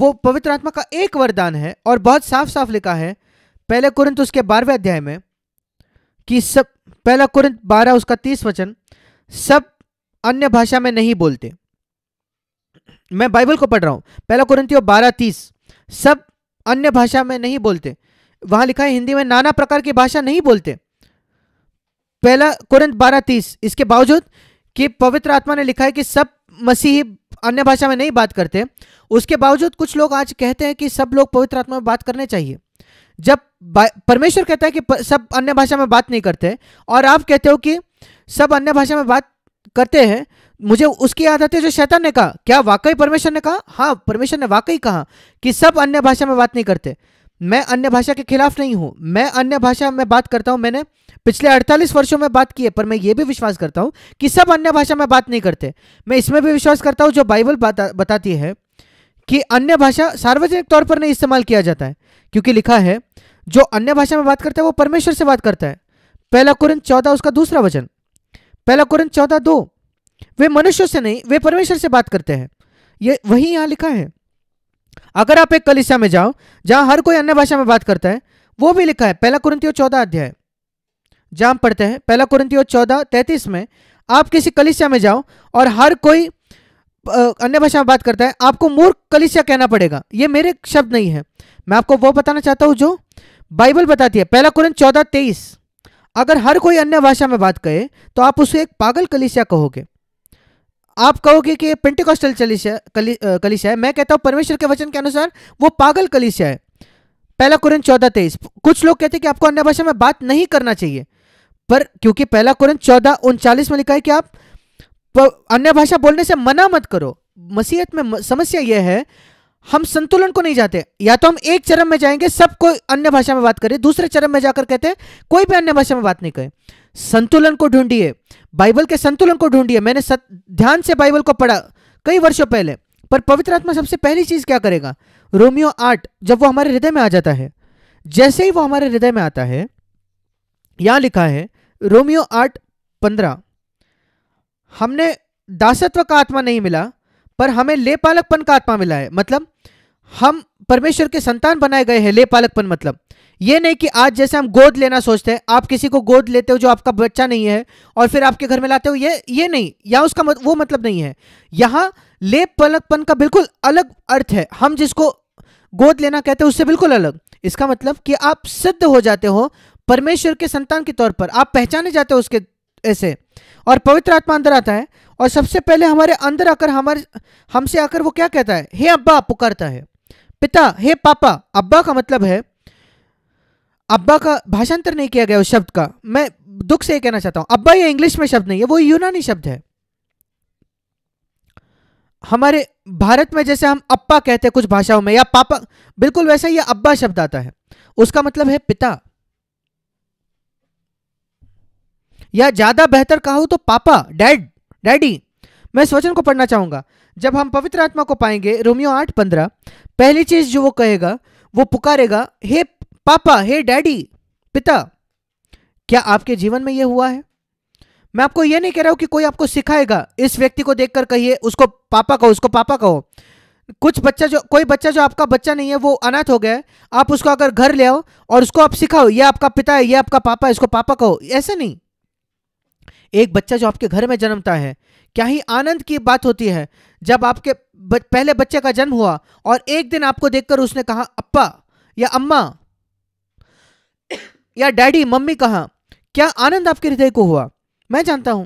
वो पवित्र आत्मा का एक वरदान है और बहुत साफ साफ लिखा है पहले कुरंत उसके बारहवें अध्याय में कि सब पहला कुरंत बारह उसका तीस वचन सब अन्य भाषा में नहीं बोलते मैं बाइबल को पढ़ रहा हूँ पहला कुरंतियों बारह तीस सब अन्य भाषा में नहीं बोलते वहाँ लिखा है हिंदी में नाना प्रकार की भाषा नहीं बोलते पहला कुरंत बारह तीस इसके बावजूद कि पवित्र आत्मा ने लिखा है कि सब मसीही अन्य भाषा में नहीं बात करते उसके बावजूद कुछ लोग आज कहते हैं कि सब लोग पवित्र आत्मा में बात करने चाहिए जब परमेश्वर कहता है कि सब अन्य भाषा में बात नहीं करते और आप कहते हो कि सब अन्य भाषा में बात करते हैं मुझे उसकी याद आती है जो शैतान ने कहा क्या वाकई परमेश्वर ने कहा हाँ परमेश्वर ने वाकई कहा कि सब अन्य भाषा में बात नहीं करते मैं अन्य भाषा के खिलाफ नहीं हूं मैं अन्य भाषा में बात करता हूं मैंने पिछले 48 वर्षों में बात की है पर मैं ये भी विश्वास करता हूं कि सब अन्य भाषा में बात नहीं करते मैं इसमें भी विश्वास करता हूं जो बाइबल बता, बताती है कि अन्य भाषा सार्वजनिक तौर पर नहीं इस्तेमाल किया जाता है क्योंकि लिखा है जो अन्य भाषा में बात करता है वो परमेश्वर से बात करता है पहला कुरन चौदह उसका दूसरा वचन पहला कुरन चौदह दो वे मनुष्यों से नहीं वे परमेश्वर से बात करते हैं ये वही यहाँ लिखा है अगर आप एक कलिसा में जाओ जहां हर कोई अन्य भाषा में बात करता है वो भी लिखा है पहला कुरंतियों चौदह अध्याय जहां पढ़ते हैं पहला कुरंतियों चौदह तैतीस में आप किसी कलिसिया में जाओ और हर कोई अन्य भाषा में बात करता है आपको मूर्ख कलिसिया कहना पड़ेगा ये मेरे शब्द नहीं है मैं आपको वो बताना चाहता हूं जो बाइबल बताती है पहला कुरंत चौदह तेईस अगर हर कोई अन्य भाषा में बात करे तो आप उसे एक पागल कलिसिया कहोगे आप कहोगे कि पेंटिकॉस्टल कलिशा कलि, कलिशा है मैं कहता हूँ परमेश्वर के वचन के अनुसार वो पागल कलिश है पहला कुरन चौदह तेईस कुछ लोग कहते हैं कि आपको अन्य भाषा में बात नहीं करना चाहिए पर क्योंकि पहला कुरन चौदह उनचालीस में लिखा है कि आप अन्य भाषा बोलने से मना मत करो मसीहत में समस्या यह है हम संतुलन को नहीं जाते या तो हम एक चरम में जाएंगे सब कोई अन्य भाषा में बात करे दूसरे चरम में जाकर कहते हैं कोई भी अन्य भाषा में बात नहीं करे संतुलन को ढूंढिए बाइबल के संतुलन को ढूंढिए मैंने सत, ध्यान से बाइबल को पढ़ा कई वर्षों पहले पर पवित्र आत्मा सबसे पहली चीज क्या करेगा रोमियो आर्ट जब वो हमारे हृदय में आ जाता है जैसे ही वो हमारे हृदय में आता है यहां लिखा है रोमियो आर्ट पंद्रह हमने दासत्व का आत्मा नहीं मिला पर हमें लेपालकपन का आत्मा मिला है मतलब हम परमेश्वर के संतान बनाए गए हैं लेपालकपन मतलब ये नहीं कि आज जैसे हम गोद लेना सोचते हैं आप किसी को गोद लेते हो जो आपका बच्चा नहीं है और फिर आपके घर में लाते हो ये ये नहीं या उसका मत, वो मतलब नहीं है यहाँ लेप पलकपन का बिल्कुल अलग अर्थ है हम जिसको गोद लेना कहते हैं उससे बिल्कुल अलग इसका मतलब कि आप सिद्ध हो जाते हो परमेश्वर के संतान के तौर पर आप पहचाने जाते हो उसके ऐसे और पवित्र आत्मा अंदर आता है और सबसे पहले हमारे अंदर आकर हमारे हमसे आकर वो क्या कहता है हे अब्बा पुकारता है पिता हे पापा अब्बा का मतलब है अब्बा का भाषांतर नहीं किया गया उस शब्द का मैं दुख से कहना चाहता हूं अब्बा ये इंग्लिश में शब्द नहीं है वो यूनानी शब्द है हमारे भारत में जैसे हम अप्पा कहते हैं कुछ भाषाओं में या पापा बिल्कुल वैसा ही अब्बा शब्द आता है उसका मतलब है पिता या ज्यादा बेहतर कहा तो पापा डैड डैडी मैं इस वचन को पढ़ना चाहूंगा जब हम पवित्र आत्मा को पाएंगे रोमियो आठ पंद्रह पहली चीज जो वो कहेगा वो पुकारेगा हे पापा हे डैडी पिता क्या आपके जीवन में यह हुआ है मैं आपको यह नहीं कह रहा हूं कि कोई आपको सिखाएगा इस व्यक्ति को देखकर कहिए उसको पापा कहो उसको पापा कहो कुछ बच्चा जो कोई बच्चा जो आपका बच्चा नहीं है वो अनाथ हो गया है आप उसको अगर घर ले आओ और उसको आप सिखाओ ये आपका पिता है ये आपका पापा है इसको पापा कहो ऐसे नहीं एक बच्चा जो आपके घर में जन्मता है क्या ही आनंद की बात होती है जब आपके पहले बच्चे का जन्म हुआ और एक दिन आपको देखकर उसने कहा अप्पा या अम्मा या डैडी मम्मी कहा क्या आनंद आपके हृदय को हुआ मैं जानता हूं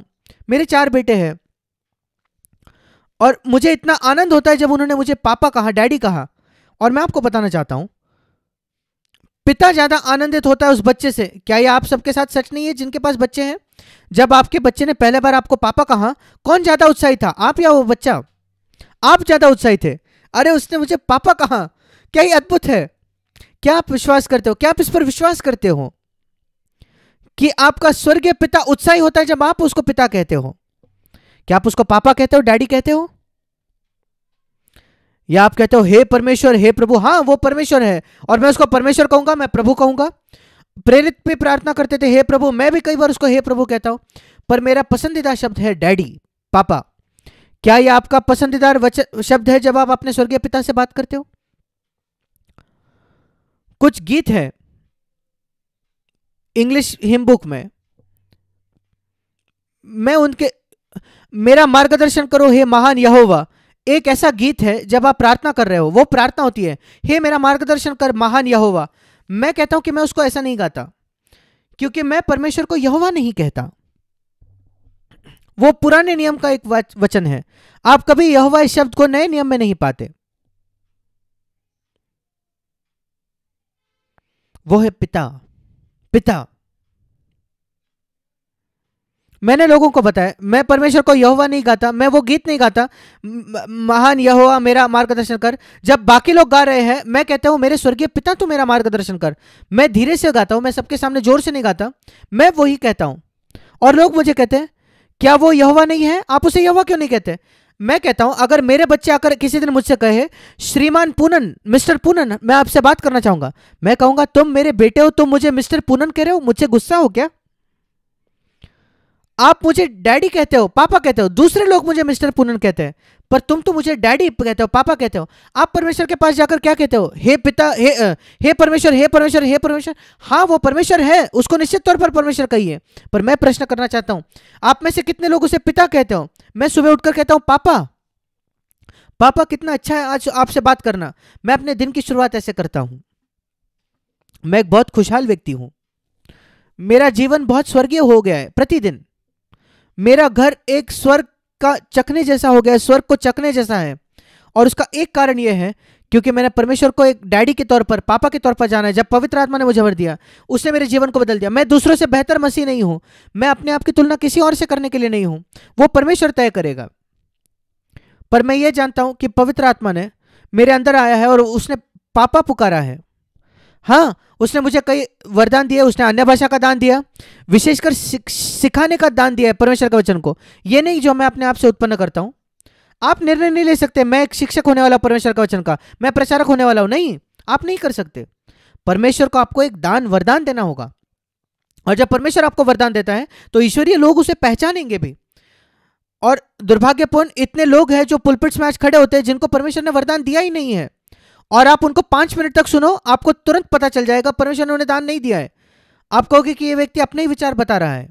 मेरे चार बेटे हैं और मुझे इतना आनंद होता है जब उन्होंने मुझे पापा कहा डैडी कहा और मैं आपको बताना चाहता हूं पिता ज्यादा आनंदित होता है उस बच्चे से क्या ये आप सबके साथ सच नहीं है जिनके पास बच्चे हैं जब आपके बच्चे ने पहले बार आपको पापा कहा कौन ज्यादा उत्साहित था आप या वो बच्चा आप ज्यादा उत्साहित थे अरे उसने मुझे पापा कहा क्या ये अद्भुत है क्या आप विश्वास करते हो क्या आप इस पर विश्वास करते हो कि आपका स्वर्गीय पिता उत्साही होता है जब आप उसको पिता कहते हो क्या आप उसको पापा कहते हो डैडी कहते हो या आप कहते हो हे परमेश्वर हे प्रभु हाँ वो परमेश्वर है और मैं उसको परमेश्वर कहूंगा मैं प्रभु कहूंगा प्रेरित भी प्रार्थना करते थे हे प्रभु मैं भी कई बार उसको हे प्रभु कहता हूं पर मेरा पसंदीदा शब्द है डैडी पापा क्या यह आपका पसंदीदा शब्द है जब आप अपने स्वर्गीय पिता से बात करते हो कुछ गीत है इंग्लिश हिम बुक में मैं उनके मेरा मार्गदर्शन करो हे महान यहोवा एक ऐसा गीत है जब आप प्रार्थना कर रहे हो वो प्रार्थना होती है हे मेरा मार्गदर्शन कर महान यहोवा मैं कहता हूं कि मैं उसको ऐसा नहीं गाता क्योंकि मैं परमेश्वर को यहोवा नहीं कहता वो पुराने नियम का एक वचन है आप कभी यहोवा इस शब्द को नए नियम में नहीं पाते वो है पिता पिता मैंने लोगों को बताया मैं परमेश्वर को यहोवा नहीं गाता मैं वो गीत नहीं गाता महान यहोवा मेरा मार्गदर्शन कर जब बाकी लोग गा रहे हैं मैं कहता हूं मेरे स्वर्गीय पिता तू मेरा मार्गदर्शन कर मैं धीरे से गाता हूं मैं सबके सामने जोर से नहीं गाता मैं वही कहता हूं और लोग मुझे कहते हैं क्या वो यहोवा नहीं है आप उसे यहोवा क्यों नहीं कहते मैं कहता हूं अगर मेरे बच्चे आकर किसी दिन मुझसे कहे श्रीमान पूनन मिस्टर पूनन मैं आपसे बात करना चाहूंगा मैं कहूंगा तुम मेरे बेटे हो तुम मुझे मिस्टर पूनन कह रहे हो मुझसे गुस्सा हो क्या आप मुझे डैडी कहते हो पापा कहते हो दूसरे लोग मुझे मिस्टर पूनन कहते हैं पर तुम तो मुझे डैडी कहते हो पापा कहते हो आप परमेश्वर के पास जाकर क्या कहते हो हे पिता हे हे परमेश्वर हे परमेश्वर हे परमेश्वर हाँ वो परमेश्वर है उसको निश्चित तौर पर परमेश्वर कहिए पर मैं प्रश्न करना चाहता हूं आप में से कितने लोग उसे पिता कहते हो मैं सुबह उठकर कहता हूं पापा पापा कितना अच्छा है आज आपसे बात करना मैं अपने दिन की शुरुआत ऐसे करता हूं मैं एक बहुत खुशहाल व्यक्ति हूं मेरा जीवन बहुत स्वर्गीय हो गया है प्रतिदिन मेरा घर एक स्वर्ग का चखने जैसा हो गया है स्वर्ग को चखने जैसा है और उसका एक कारण यह है क्योंकि मैंने परमेश्वर को एक डैडी के तौर पर पापा के तौर पर जाना है जब पवित्र आत्मा ने मुझे भर दिया उसने मेरे जीवन को बदल दिया मैं दूसरों से बेहतर मसीह नहीं हूं मैं अपने आप की तुलना किसी और से करने के लिए नहीं हूं वो परमेश्वर तय करेगा पर मैं ये जानता हूं कि पवित्र आत्मा ने मेरे अंदर आया है और उसने पापा पुकारा है हाँ उसने मुझे कई वरदान दिए उसने अन्य भाषा का दान दिया विशेषकर सिखाने का दान दिया है परमेश्वर के वचन को ये नहीं जो मैं अपने आप से उत्पन्न करता हूँ आप निर्णय नहीं ले सकते मैं एक शिक्षक होने वाला परमेश्वर का वचन का मैं प्रचारक होने वाला हूँ नहीं आप नहीं कर सकते परमेश्वर को आपको एक दान वरदान देना होगा और जब परमेश्वर आपको वरदान देता है तो ईश्वरीय लोग उसे पहचानेंगे भी और दुर्भाग्यपूर्ण इतने लोग हैं जो पुलपिट्स में आज खड़े होते हैं जिनको परमेश्वर ने वरदान दिया ही नहीं है और आप उनको पांच मिनट तक सुनो आपको तुरंत पता चल जाएगा परमेश्वर ने उन्हें दान नहीं दिया है आप कहोगे कि यह व्यक्ति अपने ही विचार बता रहा है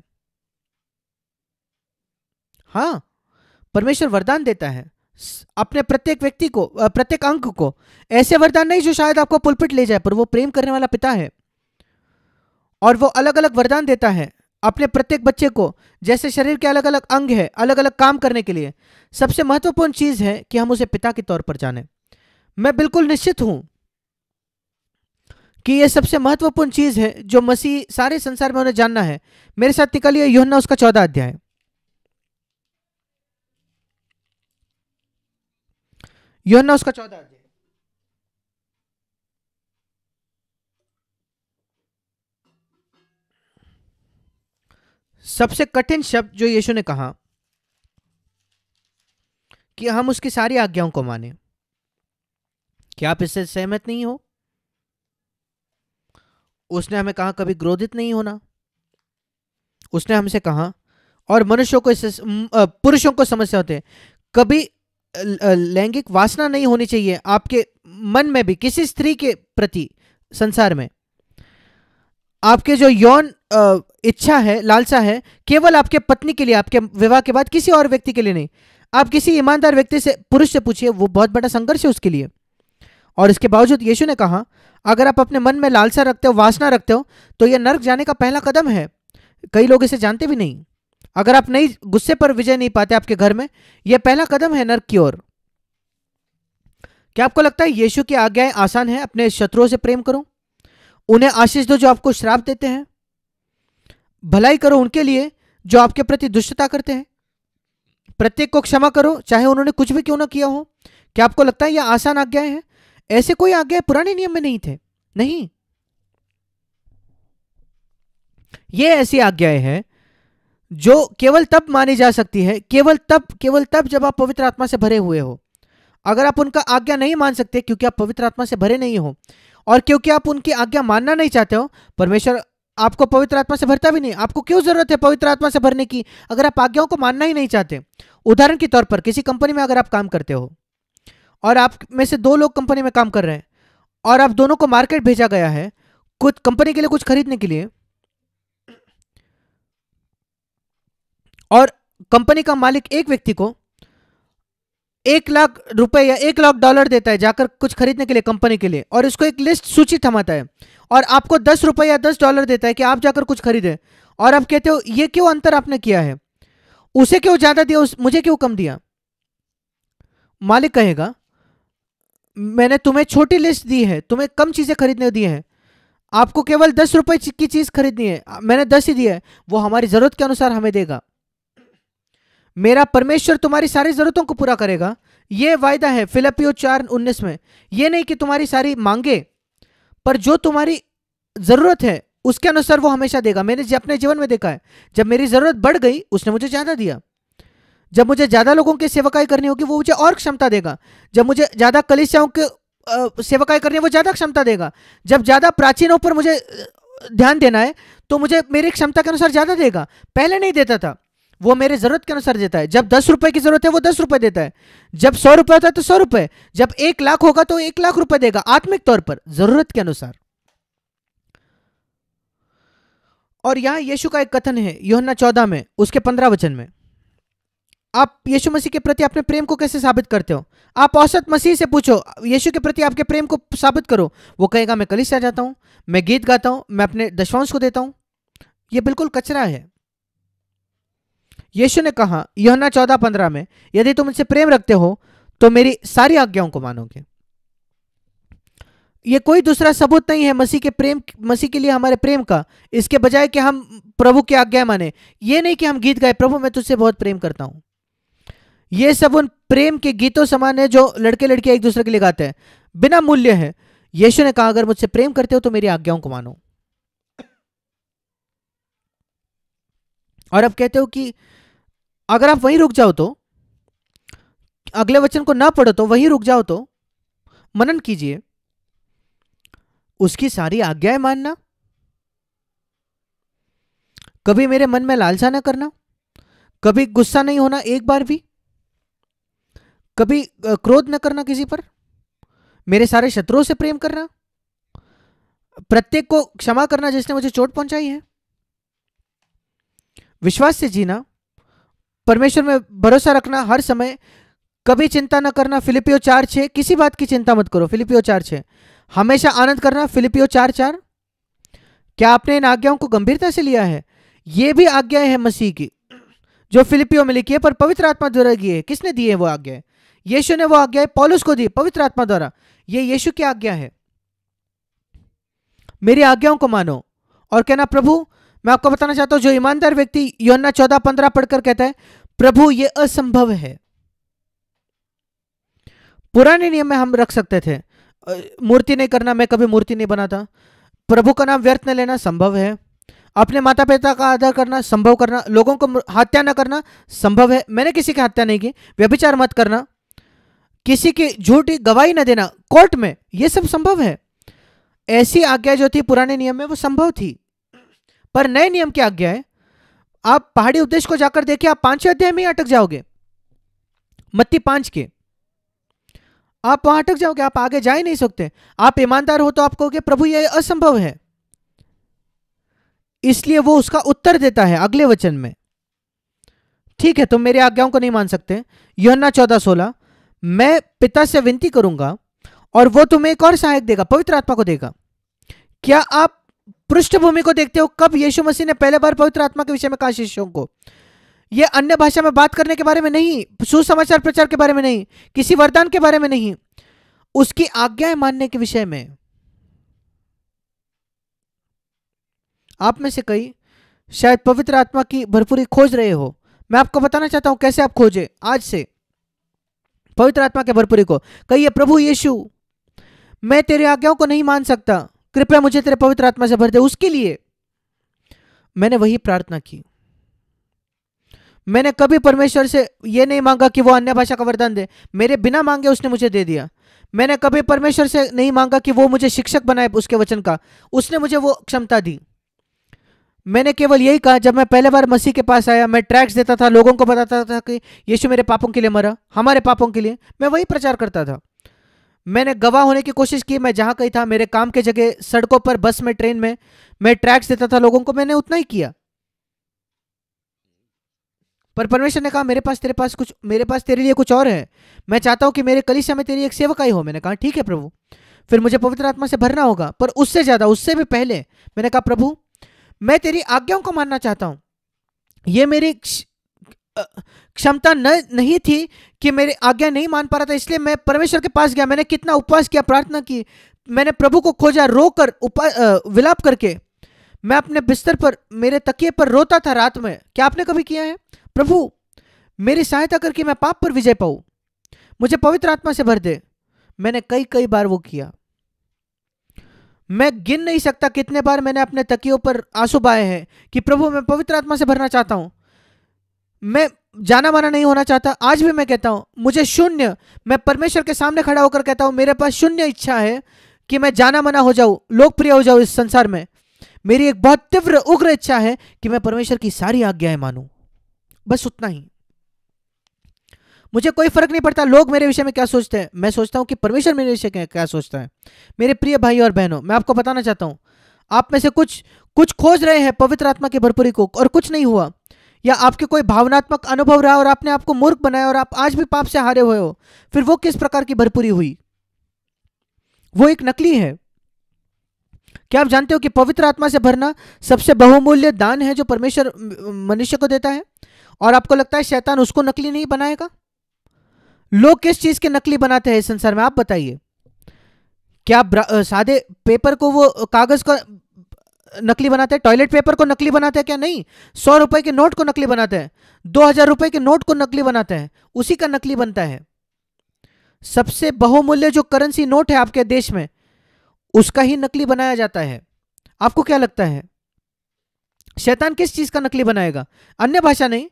हाँ परमेश्वर वरदान देता है अपने प्रत्येक व्यक्ति को प्रत्येक अंक को ऐसे वरदान नहीं जो शायद आपको पुलपिट ले जाए पर वो प्रेम करने वाला पिता है और वो अलग अलग वरदान देता है अपने प्रत्येक बच्चे को जैसे शरीर के अलग अलग अंग है अलग अलग काम करने के लिए सबसे महत्वपूर्ण चीज़ है कि हम उसे पिता के तौर पर जानें मैं बिल्कुल निश्चित हूं कि यह सबसे महत्वपूर्ण चीज है जो मसीह सारे संसार में उन्हें जानना है मेरे साथ निकलिए योहन्ना उसका चौदह अध्याय योहन्ना उसका चौदह अध्याय सबसे कठिन शब्द जो यीशु ने कहा कि हम उसकी सारी आज्ञाओं को माने क्या आप इससे सहमत नहीं हो उसने हमें कहा कभी क्रोधित नहीं होना उसने हमसे कहा और मनुष्यों को इससे पुरुषों को समस्या होते हैं कभी लैंगिक वासना नहीं होनी चाहिए आपके मन में भी किसी स्त्री के प्रति संसार में आपके जो यौन इच्छा है लालसा है केवल आपके पत्नी के लिए आपके विवाह के बाद किसी और व्यक्ति के लिए नहीं आप किसी ईमानदार व्यक्ति से पुरुष से पूछिए वो बहुत बड़ा संघर्ष है उसके लिए और इसके बावजूद यीशु ने कहा अगर आप अपने मन में लालसा रखते हो वासना रखते हो तो यह नर्क जाने का पहला कदम है कई लोग इसे जानते भी नहीं अगर आप नहीं गुस्से पर विजय नहीं पाते आपके घर में यह पहला कदम है नर्क की ओर क्या आपको लगता है यीशु की आज्ञाएं आसान है अपने शत्रुओं से प्रेम करो उन्हें आशीष दो जो आपको श्राप देते हैं भलाई करो उनके लिए जो आपके प्रति दुष्टता करते हैं प्रत्येक को क्षमा करो चाहे उन्होंने कुछ भी क्यों ना किया हो क्या आपको लगता है यह आसान आज्ञाएं हैं ऐसे कोई आज्ञा पुराने नियम में नहीं थे नहीं ये ऐसी आज्ञाएं हैं जो केवल तब मानी जा सकती है केवल तब केवल तब जब आप पवित्र आत्मा से भरे हुए हो अगर आप उनका आज्ञा नहीं मान सकते क्योंकि आप पवित्र आत्मा से भरे नहीं हो और क्योंकि आप उनकी आज्ञा मानना नहीं चाहते हो परमेश्वर आपको पवित्र आत्मा से भरता भी नहीं आपको क्यों जरूरत है पवित्र आत्मा से भरने की अगर आप आज्ञाओं को मानना ही नहीं चाहते उदाहरण के तौर पर किसी कंपनी में अगर आप काम करते हो और आप में से दो लोग कंपनी में काम कर रहे हैं और आप दोनों को मार्केट भेजा गया है कुछ कंपनी के लिए कुछ खरीदने के लिए और कंपनी का मालिक एक व्यक्ति को एक लाख रुपए या एक लाख डॉलर देता है जाकर कुछ खरीदने के लिए कंपनी के लिए और इसको एक लिस्ट सूची थमाता है और आपको दस रुपये या दस डॉलर देता है कि आप जाकर कुछ खरीदें और आप कहते हो ये क्यों अंतर आपने किया है उसे क्यों ज़्यादा दिया उस मुझे क्यों कम दिया मालिक कहेगा मैंने तुम्हें छोटी लिस्ट दी है तुम्हें कम चीज़ें खरीदने दी हैं आपको केवल दस रुपए की चीज़ खरीदनी है मैंने दस ही दिया है वो हमारी ज़रूरत के अनुसार हमें देगा मेरा परमेश्वर तुम्हारी सारी ज़रूरतों को पूरा करेगा ये वायदा है फिलिपियो चार उन्नीस में ये नहीं कि तुम्हारी सारी मांगे पर जो तुम्हारी ज़रूरत है उसके अनुसार वो हमेशा देगा मैंने अपने जीवन में देखा है जब मेरी ज़रूरत बढ़ गई उसने मुझे ज़्यादा दिया जब मुझे ज़्यादा लोगों की सेवकाई करनी होगी वो मुझे और क्षमता देगा जब मुझे ज़्यादा कलिसियाओं के सेवकाई करनी है वो ज़्यादा क्षमता देगा जब ज़्यादा प्राचीनों पर मुझे ध्यान देना है तो मुझे मेरी क्षमता के अनुसार ज़्यादा देगा पहले नहीं देता था वो मेरे ज़रूरत के अनुसार देता है जब दस रुपए की ज़रूरत है वो दस रुपए देता है जब सौ रुपये होता है तो सौ रुपए जब एक लाख होगा तो एक लाख रुपए देगा आत्मिक तौर पर ज़रूरत के अनुसार और यहां यीशु का एक कथन है योहना चौदह में उसके पंद्रह वचन में आप यीशु मसीह के प्रति अपने प्रेम को कैसे साबित करते हो आप औसत मसीह से पूछो यीशु के प्रति आपके प्रेम को साबित करो वो कहेगा मैं कलिस आ जाता हूँ मैं गीत गाता हूँ मैं अपने दशवांश को देता हूँ ये बिल्कुल कचरा है यीशु ने कहा योना चौदह पंद्रह में यदि तुम उनसे प्रेम रखते हो तो मेरी सारी आज्ञाओं को मानोगे ये कोई दूसरा सबूत नहीं है मसीह के प्रेम मसीह के लिए हमारे प्रेम का इसके बजाय कि हम प्रभु की आज्ञा माने ये नहीं कि हम गीत गाए प्रभु मैं तुझसे बहुत प्रेम करता हूँ ये सब उन प्रेम के गीतों समान है जो लड़के लड़कियां एक दूसरे के लिए गाते हैं बिना मूल्य है यीशु ने कहा अगर मुझसे प्रेम करते हो तो मेरी आज्ञाओं को मानो और अब कहते हो कि अगर आप वहीं रुक जाओ तो अगले वचन को ना पढ़ो तो वहीं रुक जाओ तो मनन कीजिए उसकी सारी आज्ञाएं मानना कभी मेरे मन में लालसा ना करना कभी गुस्सा नहीं होना एक बार भी कभी क्रोध न करना किसी पर मेरे सारे शत्रुओं से प्रेम करना प्रत्येक को क्षमा करना जिसने मुझे चोट पहुंचाई है विश्वास से जीना परमेश्वर में भरोसा रखना हर समय कभी चिंता न करना फिलिपियो चार छ किसी बात की चिंता मत करो फिलिपियो चार छ हमेशा आनंद करना फिलिपियो चार चार क्या आपने इन आज्ञाओं को गंभीरता से लिया है ये भी आज्ञाएं हैं मसीह की जो फिलिपियो में लिखी है पर पवित्र आत्मा द्वारा है किसने दी है वो आज्ञाएं यीशु ने वो आज्ञा पॉलुस को दी पवित्र आत्मा द्वारा ये यीशु की आज्ञा है मेरी आज्ञाओं को मानो और कहना प्रभु मैं आपको बताना चाहता हूं जो ईमानदार व्यक्ति योना चौदह पंद्रह पढ़कर कहता है प्रभु ये असंभव है पुराने नियम में हम रख सकते थे मूर्ति नहीं करना मैं कभी मूर्ति नहीं बनाता प्रभु का नाम व्यर्थ न लेना संभव है अपने माता पिता का आदर करना संभव करना लोगों को हत्या न करना संभव है मैंने किसी की हत्या नहीं की व्यभिचार मत करना किसी की झूठी गवाही न देना कोर्ट में यह सब संभव है ऐसी आज्ञा जो थी पुराने नियम में वो संभव थी पर नए नियम की आज्ञा है आप पहाड़ी उद्देश्य को जाकर देखिए आप पांचवें अध्याय में ही अटक जाओगे मत्ती पांच के आप वहां अटक जाओगे आप आगे जा ही नहीं सकते आप ईमानदार हो तो आप कहोगे प्रभु यह असंभव है इसलिए वो उसका उत्तर देता है अगले वचन में ठीक है तुम मेरी आज्ञाओं को नहीं मान सकते योना चौदह सोलह मैं पिता से विनती करूंगा और वो तुम्हें एक और सहायक देगा पवित्र आत्मा को देगा क्या आप पृष्ठभूमि को देखते हो कब यीशु मसीह ने पहले बार पवित्र आत्मा के विषय में कहा शिष्यों को यह अन्य भाषा में बात करने के बारे में नहीं सुसमाचार प्रचार के बारे में नहीं किसी वरदान के बारे में नहीं उसकी आज्ञाएं मानने के विषय में आप में से कई शायद पवित्र आत्मा की भरपूरी खोज रहे हो मैं आपको बताना चाहता हूं कैसे आप खोजे आज से पवित्र आत्मा के भरपूरी को कहिए प्रभु यीशु मैं तेरे आज्ञाओं को नहीं मान सकता कृपया मुझे तेरे पवित्र आत्मा से भर दे उसके लिए मैंने वही प्रार्थना की मैंने कभी परमेश्वर से यह नहीं मांगा कि वो अन्य भाषा का वरदान दे मेरे बिना मांगे उसने मुझे दे दिया मैंने कभी परमेश्वर से नहीं मांगा कि वो मुझे शिक्षक बनाए उसके वचन का उसने मुझे वो क्षमता दी मैंने केवल यही कहा जब मैं पहले बार मसीह के पास आया मैं ट्रैक्स देता था लोगों को बताता था कि यीशु मेरे पापों के लिए मरा हमारे पापों के लिए मैं वही प्रचार करता था मैंने गवाह होने की कोशिश की मैं जहाँ कहीं था मेरे काम के जगह सड़कों पर बस में ट्रेन में मैं ट्रैक्स देता था लोगों को मैंने उतना ही किया पर परमेश्वर ने कहा मेरे पास तेरे पास कुछ मेरे पास तेरे लिए कुछ और है मैं चाहता हूँ कि मेरे कली में तेरी एक सेवकाई हो मैंने कहा ठीक है प्रभु फिर मुझे पवित्र आत्मा से भरना होगा पर उससे ज़्यादा उससे भी पहले मैंने कहा प्रभु मैं तेरी आज्ञाओं को मानना चाहता हूं यह मेरी क्षमता नहीं थी कि मेरी आज्ञा नहीं मान पा रहा था इसलिए मैं परमेश्वर के पास गया मैंने कितना उपवास किया प्रार्थना की मैंने प्रभु को खोजा रो कर उपा विलाप करके मैं अपने बिस्तर पर मेरे तकिए पर रोता था रात में क्या आपने कभी किया है प्रभु मेरी सहायता करके मैं पाप पर विजय पाऊं मुझे पवित्र आत्मा से भर दे मैंने कई कई बार वो किया मैं गिन नहीं सकता कितने बार मैंने अपने तकियों पर आंसू बहाए हैं कि प्रभु मैं पवित्र आत्मा से भरना चाहता हूं मैं जाना माना नहीं होना चाहता आज भी मैं कहता हूं मुझे शून्य मैं परमेश्वर के सामने खड़ा होकर कहता हूं मेरे पास शून्य इच्छा है कि मैं जाना माना हो जाऊँ लोकप्रिय हो जाऊँ इस संसार में मेरी एक बहुत तीव्र उग्र इच्छा है कि मैं परमेश्वर की सारी आज्ञाएं मानूं बस उतना ही मुझे कोई फर्क नहीं पड़ता लोग मेरे विषय में क्या सोचते हैं मैं सोचता हूं कि परमेश्वर मेरे विषय में क्या सोचता है मेरे प्रिय भाई और बहनों मैं आपको बताना चाहता हूं आप में से कुछ कुछ खोज रहे हैं पवित्र आत्मा की भरपूरी को और कुछ नहीं हुआ या आपके कोई भावनात्मक अनुभव रहा और आपने आपको मूर्ख बनाया और आप आज भी पाप से हारे हुए हो फिर वो किस प्रकार की भरपूरी हुई वो एक नकली है क्या आप जानते हो कि पवित्र आत्मा से भरना सबसे बहुमूल्य दान है जो परमेश्वर मनुष्य को देता है और आपको लगता है शैतान उसको नकली नहीं बनाएगा लोग किस चीज के नकली बनाते हैं इस संसार में आप बताइए क्या सादे पेपर को वो कागज का नकली बनाते हैं टॉयलेट पेपर को नकली बनाते हैं क्या नहीं सौ रुपए के नोट को नकली बनाते हैं दो हजार रुपए के नोट को नकली बनाते हैं उसी का नकली बनता है सबसे बहुमूल्य जो करेंसी नोट है आपके देश में उसका ही नकली बनाया जाता है आपको क्या लगता है शैतान किस चीज का नकली बनाएगा अन्य भाषा नहीं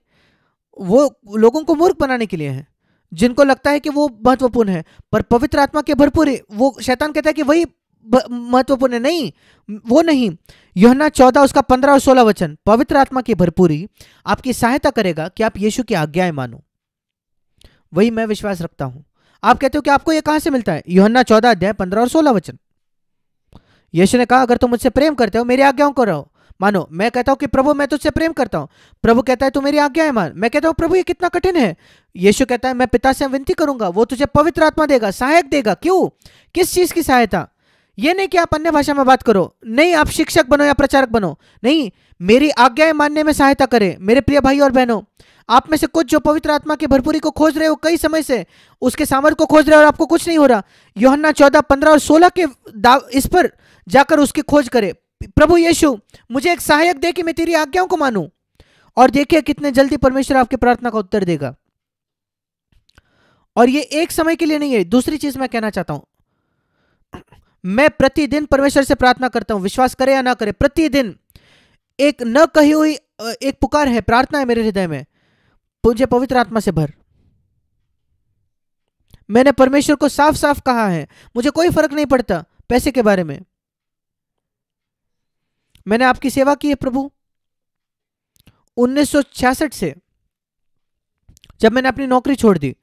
वो लोगों को मूर्ख बनाने के लिए है जिनको लगता है कि वो महत्वपूर्ण है पर पवित्र आत्मा के भरपूर वो शैतान कहता है कि वही महत्वपूर्ण है नहीं वो नहीं योहना चौदह उसका पंद्रह और सोलह वचन पवित्र आत्मा की भरपूरी आपकी सहायता करेगा कि आप यीशु की आज्ञाएं मानो वही मैं विश्वास रखता हूं आप कहते हो कि आपको यह कहां से मिलता है योहना चौदह अध्याय पंद्रह और सोलह वचन यीशु ने कहा अगर तुम मुझसे प्रेम करते हो मेरी आज्ञाओं को रहो मानो मैं कहता हूं कि प्रभु मैं तुझसे प्रेम करता हूं प्रभु कहता है तू मेरी आज्ञा है मान मैं कहता हूं प्रभु ये कितना कठिन है यीशु कहता है मैं पिता से विनती करूंगा वो तुझे पवित्र आत्मा देगा सहायक देगा क्यों किस चीज की सहायता ये नहीं कि आप अन्य भाषा में बात करो नहीं आप शिक्षक बनो या प्रचारक बनो नहीं मेरी आज्ञाएं मानने में सहायता करें मेरे प्रिय भाई और बहनों आप में से कुछ जो पवित्र आत्मा की भरपूरी को खोज रहे हो कई समय से उसके सामर्थ को खोज रहे हो और आपको कुछ नहीं हो रहा योहन्ना चौदह पंद्रह और सोलह के इस पर जाकर उसकी खोज करे प्रभु यीशु मुझे एक सहायक दे कि मैं तेरी आज्ञाओं को मानूं और देखिए कितने जल्दी परमेश्वर आपके प्रार्थना का उत्तर देगा और ये एक समय के लिए नहीं है दूसरी चीज मैं कहना चाहता हूं मैं प्रतिदिन परमेश्वर से प्रार्थना करता हूं विश्वास करे या ना करे प्रतिदिन एक न कही हुई एक पुकार है प्रार्थना है मेरे हृदय में मुझे पवित्र आत्मा से भर मैंने परमेश्वर को साफ साफ कहा है मुझे कोई फर्क नहीं पड़ता पैसे के बारे में मैंने आपकी सेवा की है प्रभु 1966 से जब मैंने अपनी नौकरी छोड़ दी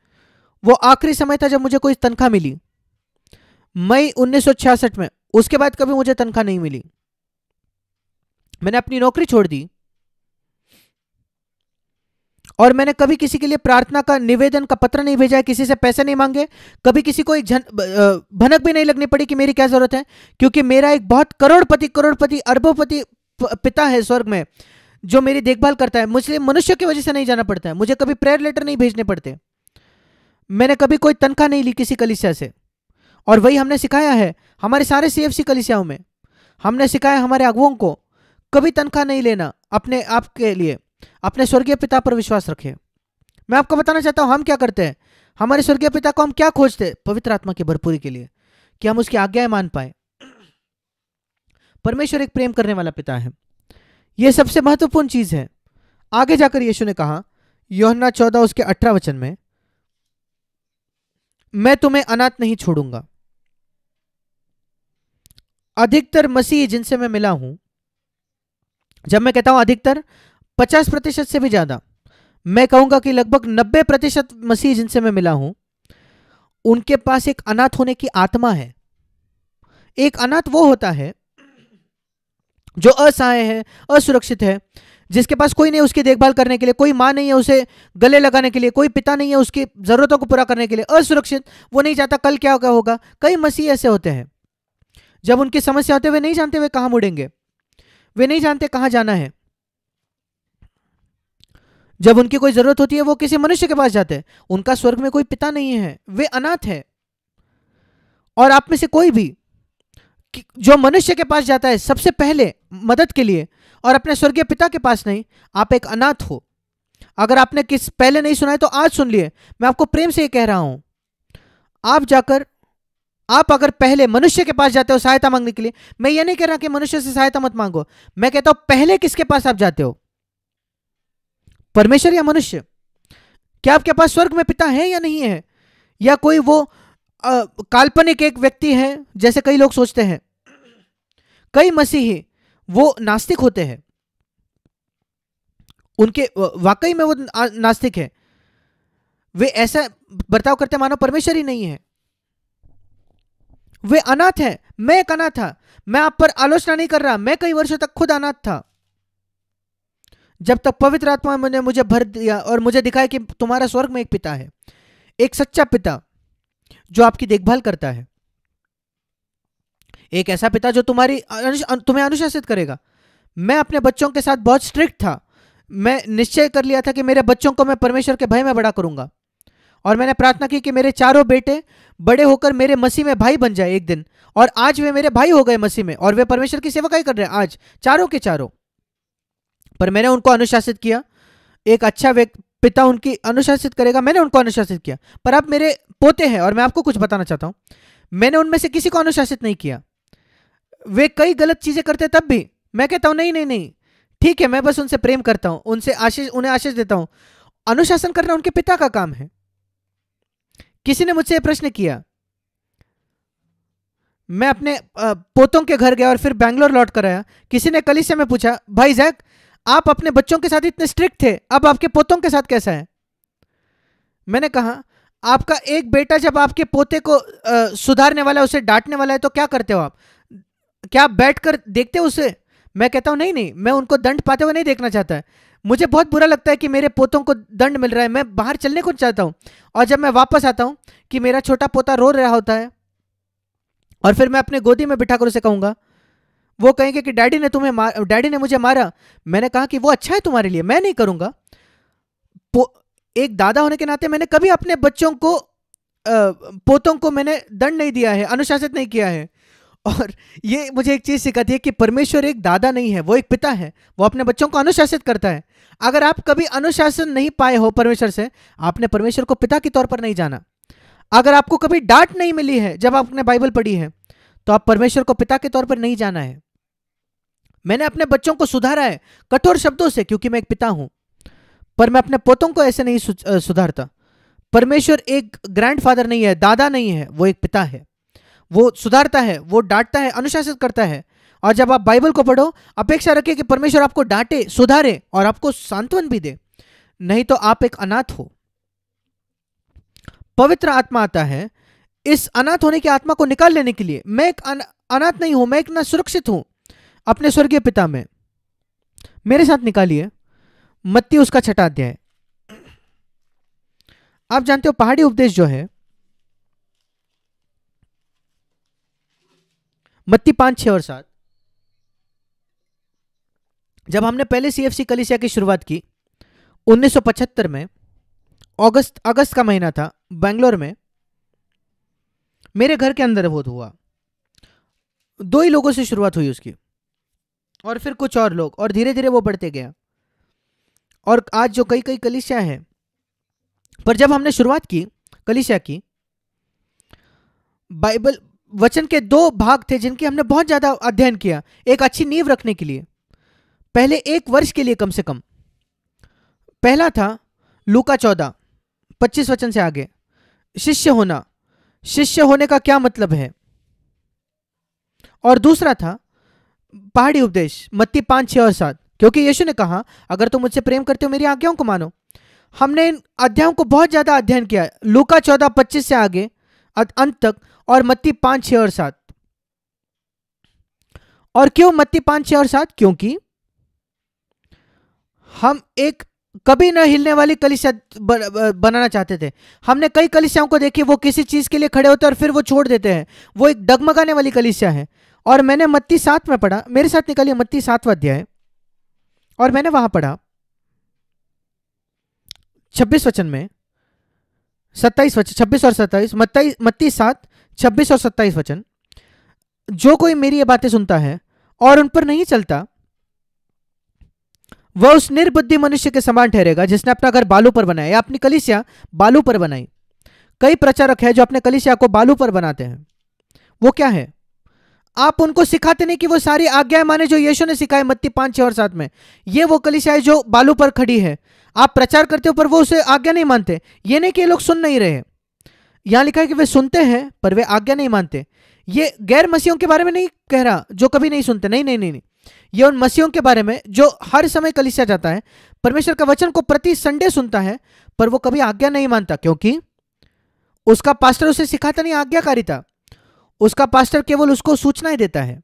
वो आखिरी समय था जब मुझे कोई तनख्वाह मिली मई 1966 में उसके बाद कभी मुझे तनख्वाह नहीं मिली मैंने अपनी नौकरी छोड़ दी और मैंने कभी किसी के लिए प्रार्थना का निवेदन का पत्र नहीं भेजा है किसी से पैसे नहीं मांगे कभी किसी को एक झन भनक भी नहीं लगनी पड़ी कि मेरी क्या जरूरत है क्योंकि मेरा एक बहुत करोड़पति करोड़पति अरबोपति पिता है स्वर्ग में जो मेरी देखभाल करता है मुझे मनुष्य की वजह से नहीं जाना पड़ता है मुझे कभी प्रेयर लेटर नहीं भेजने पड़ते मैंने कभी कोई तनख्वाह नहीं ली किसी कलिसिया से और वही हमने सिखाया है हमारे सारे सी एफ सी कलिसियाओं में हमने सिखाया हमारे अगुओं को कभी तनख्वाह नहीं लेना अपने आप के लिए अपने स्वर्गीय पिता पर विश्वास रखें मैं आपको बताना चाहता हूँ हम क्या करते हैं हमारे स्वर्गीय पिता को हम क्या खोजते पवित्र आत्मा की भरपूरी के लिए कि हम उसकी आज्ञाएं मान पाए परमेश्वर एक प्रेम करने वाला पिता है यह सबसे महत्वपूर्ण चीज है आगे जाकर यीशु ने कहा योहना चौदह उसके अठारह वचन में मैं तुम्हें अनाथ नहीं छोड़ूंगा अधिकतर मसीह जिनसे मैं मिला हूं जब मैं कहता हूं अधिकतर पचास प्रतिशत से भी ज़्यादा मैं कहूंगा कि लगभग नब्बे प्रतिशत मसीह जिनसे मैं मिला हूं उनके पास एक अनाथ होने की आत्मा है एक अनाथ वो होता है जो असहाय है असुरक्षित है जिसके पास कोई नहीं उसकी देखभाल करने के लिए कोई मां नहीं है उसे गले लगाने के लिए कोई पिता नहीं है उसकी ज़रूरतों को पूरा करने के लिए असुरक्षित वो नहीं चाहता कल क्या क्या होगा कई मसीह ऐसे होते हैं जब उनकी समस्या होते वे नहीं जानते वे कहां मुड़ेंगे वे नहीं जानते कहां जाना है जब उनकी कोई जरूरत होती है वो किसी मनुष्य के पास जाते हैं उनका स्वर्ग में कोई पिता नहीं है वे अनाथ है और आप में से कोई भी जो मनुष्य के पास जाता है सबसे पहले मदद के लिए और अपने स्वर्गीय पिता के पास नहीं आप एक अनाथ हो अगर आपने किस पहले नहीं सुना है तो आज सुन लिए मैं आपको प्रेम से ये कह रहा हूं आप जाकर आप अगर पहले मनुष्य के पास जाते हो सहायता मांगने के लिए मैं ये नहीं कह रहा कि मनुष्य से सहायता मत मांगो मैं कहता हूं पहले किसके पास आप जाते हो परमेश्वर या मनुष्य क्या आपके पास स्वर्ग में पिता है या नहीं है या कोई वो आ, काल्पनिक एक व्यक्ति है जैसे कई लोग सोचते हैं कई मसीही वो नास्तिक होते हैं उनके वाकई में वो नास्तिक है वे ऐसा बर्ताव करते मानो परमेश्वर ही नहीं है वे अनाथ है मैं एक अनाथ था मैं आप पर आलोचना नहीं कर रहा मैं कई वर्षों तक खुद अनाथ था जब तक पवित्र आत्मा ने मुझे भर दिया और मुझे दिखाया कि तुम्हारा स्वर्ग में एक पिता है एक सच्चा पिता जो आपकी देखभाल करता है एक ऐसा पिता जो तुम्हारी तुम्हें अनुशासित करेगा मैं अपने बच्चों के साथ बहुत स्ट्रिक्ट था मैं निश्चय कर लिया था कि मेरे बच्चों को मैं परमेश्वर के भय में बड़ा करूंगा और मैंने प्रार्थना की कि मेरे चारों बेटे बड़े होकर मेरे मसीह में भाई बन जाए एक दिन और आज वे मेरे भाई हो गए मसीह में और वे परमेश्वर की सेवकाई कर रहे हैं आज चारों के चारों पर मैंने उनको अनुशासित किया एक अच्छा व्यक्ति पिता उनकी अनुशासित करेगा मैंने उनको अनुशासित किया पर आप मेरे पोते हैं और मैं आपको कुछ बताना चाहता हूं मैंने उनमें से किसी को अनुशासित नहीं किया वे कई गलत चीज़ें करते तब भी मैं कहता हूं नहीं नहीं नहीं ठीक है मैं बस उनसे प्रेम करता हूं उनसे आशीष उन्हें आशीष देता हूं अनुशासन करना उनके पिता का काम है किसी ने मुझसे प्रश्न किया मैं अपने पोतों के घर गया और फिर बैंगलोर लौट कर आया किसी ने कलिस से मैं पूछा भाई जैक आप अपने बच्चों के साथ इतने स्ट्रिक्ट थे अब आपके पोतों के साथ कैसा है मैंने कहा आपका एक बेटा जब आपके पोते को आ, सुधारने वाला है उसे डांटने वाला है तो क्या करते हो आप क्या बैठ कर देखते हो उसे मैं कहता हूं नहीं नहीं मैं उनको दंड पाते हुए नहीं देखना चाहता है मुझे बहुत बुरा लगता है कि मेरे पोतों को दंड मिल रहा है मैं बाहर चलने को चाहता हूँ और जब मैं वापस आता हूँ कि मेरा छोटा पोता रो रहा होता है और फिर मैं अपने गोदी में बिठा कर उसे कहूँगा वो कहेंगे कि डैडी ने तुम्हें डैडी ने मुझे मारा मैंने कहा कि वो अच्छा है तुम्हारे लिए मैं नहीं करूँगा एक दादा होने के नाते मैंने कभी अपने बच्चों को पोतों को मैंने दंड नहीं दिया है अनुशासित नहीं किया है और ये मुझे एक चीज़ सिखाती है कि परमेश्वर एक दादा नहीं है वो एक पिता है वो अपने बच्चों को अनुशासित करता है अगर आप कभी अनुशासन नहीं पाए हो परमेश्वर से आपने परमेश्वर को पिता के तौर पर नहीं जाना अगर आपको कभी डांट नहीं मिली है जब आपने बाइबल पढ़ी है तो आप परमेश्वर को पिता के तौर पर नहीं जाना है मैंने अपने बच्चों को सुधारा है कठोर शब्दों से क्योंकि मैं एक पिता हूं पर मैं अपने पोतों को ऐसे नहीं सुधारता परमेश्वर एक फादर नहीं है दादा नहीं है वो एक पिता है वो सुधारता है वो डांटता है अनुशासित करता है और जब आप बाइबल को पढ़ो अपेक्षा रखें कि परमेश्वर आपको डांटे सुधारे और आपको सांत्वन भी दे नहीं तो आप एक अनाथ हो पवित्र आत्मा आता है इस अनाथ होने की आत्मा को निकाल लेने के लिए मैं एक अनाथ नहीं हूं मैं एक ना सुरक्षित हूं अपने स्वर्गीय पिता में मेरे साथ निकालिए मत्ती उसका छठा अध्याय आप जानते हो पहाड़ी उपदेश जो है मत्ती पांच छह और सात जब हमने पहले सीएफसी कलिसिया की शुरुआत की 1975 में अगस्त अगस्त का महीना था बेंगलोर में मेरे घर के अंदर बोध हुआ दो ही लोगों से शुरुआत हुई उसकी और फिर कुछ और लोग और धीरे धीरे वो बढ़ते गया और आज जो कई कई कलिशिया हैं पर जब हमने शुरुआत की कलिशिया की बाइबल वचन के दो भाग थे जिनके हमने बहुत ज़्यादा अध्ययन किया एक अच्छी नींव रखने के लिए पहले एक वर्ष के लिए कम से कम पहला था लूका चौदह पच्चीस वचन से आगे शिष्य होना शिष्य होने का क्या मतलब है और दूसरा था पहाड़ी उपदेश मत्ती पांच छह और सात क्योंकि यीशु ने कहा अगर तुम मुझसे प्रेम करते हो मेरी आज्ञाओं को मानो हमने इन अध्यायों को बहुत ज़्यादा अध्ययन किया लूका चौदह पच्चीस से आगे अंत तक और मत्ती पांच छह और सात और क्यों मत्ती पांच छह और सात क्योंकि हम एक कभी न हिलने वाली कलिशा बनाना चाहते थे हमने कई कलिशाओं को देखी वो किसी चीज़ के लिए खड़े होते हैं और फिर वो छोड़ देते हैं वो एक डगमगाने वाली कलिशा है और मैंने मत्ती सात में पढ़ा मेरे साथ निकली मत्ती सातवा अध्याय और मैंने वहां पढ़ा छब्बीस वचन में सत्ताईस वचन छब्बीस और सत्ताईस मत्ताई मत्ती सात छब्बीस और सत्ताईस वचन जो कोई मेरी ये बातें सुनता है और उन पर नहीं चलता वह उस निर्बुद्धि मनुष्य के समान ठहरेगा जिसने अपना घर बालू पर बनाया या अपनी कलिसिया बालू पर बनाई कई प्रचारक है जो अपने कलिसिया को बालू पर बनाते हैं वो क्या है आप उनको सिखाते नहीं कि वो सारी आज्ञाएं माने जो यीशु ने सिखाए मत्ती पांच छह और सात में ये वो कलिसिया जो बालू पर खड़ी है आप प्रचार करते हो पर वो उसे आज्ञा नहीं मानते ये नहीं कि ये लोग सुन नहीं रहे यहां लिखा है कि वे सुनते हैं पर वे आज्ञा नहीं मानते ये गैर मसीहों के बारे में नहीं कह रहा जो कभी नहीं सुनते नहीं नहीं नहीं नहीं ये उन मसीहों के बारे में जो हर समय कलिसिया जाता है परमेश्वर का वचन को प्रति संडे सुनता है पर वो कभी आज्ञा नहीं मानता क्योंकि उसका पास्टर उसे सिखाता नहीं आज्ञाकारिता उसका पास्टर केवल उसको सूचना ही देता है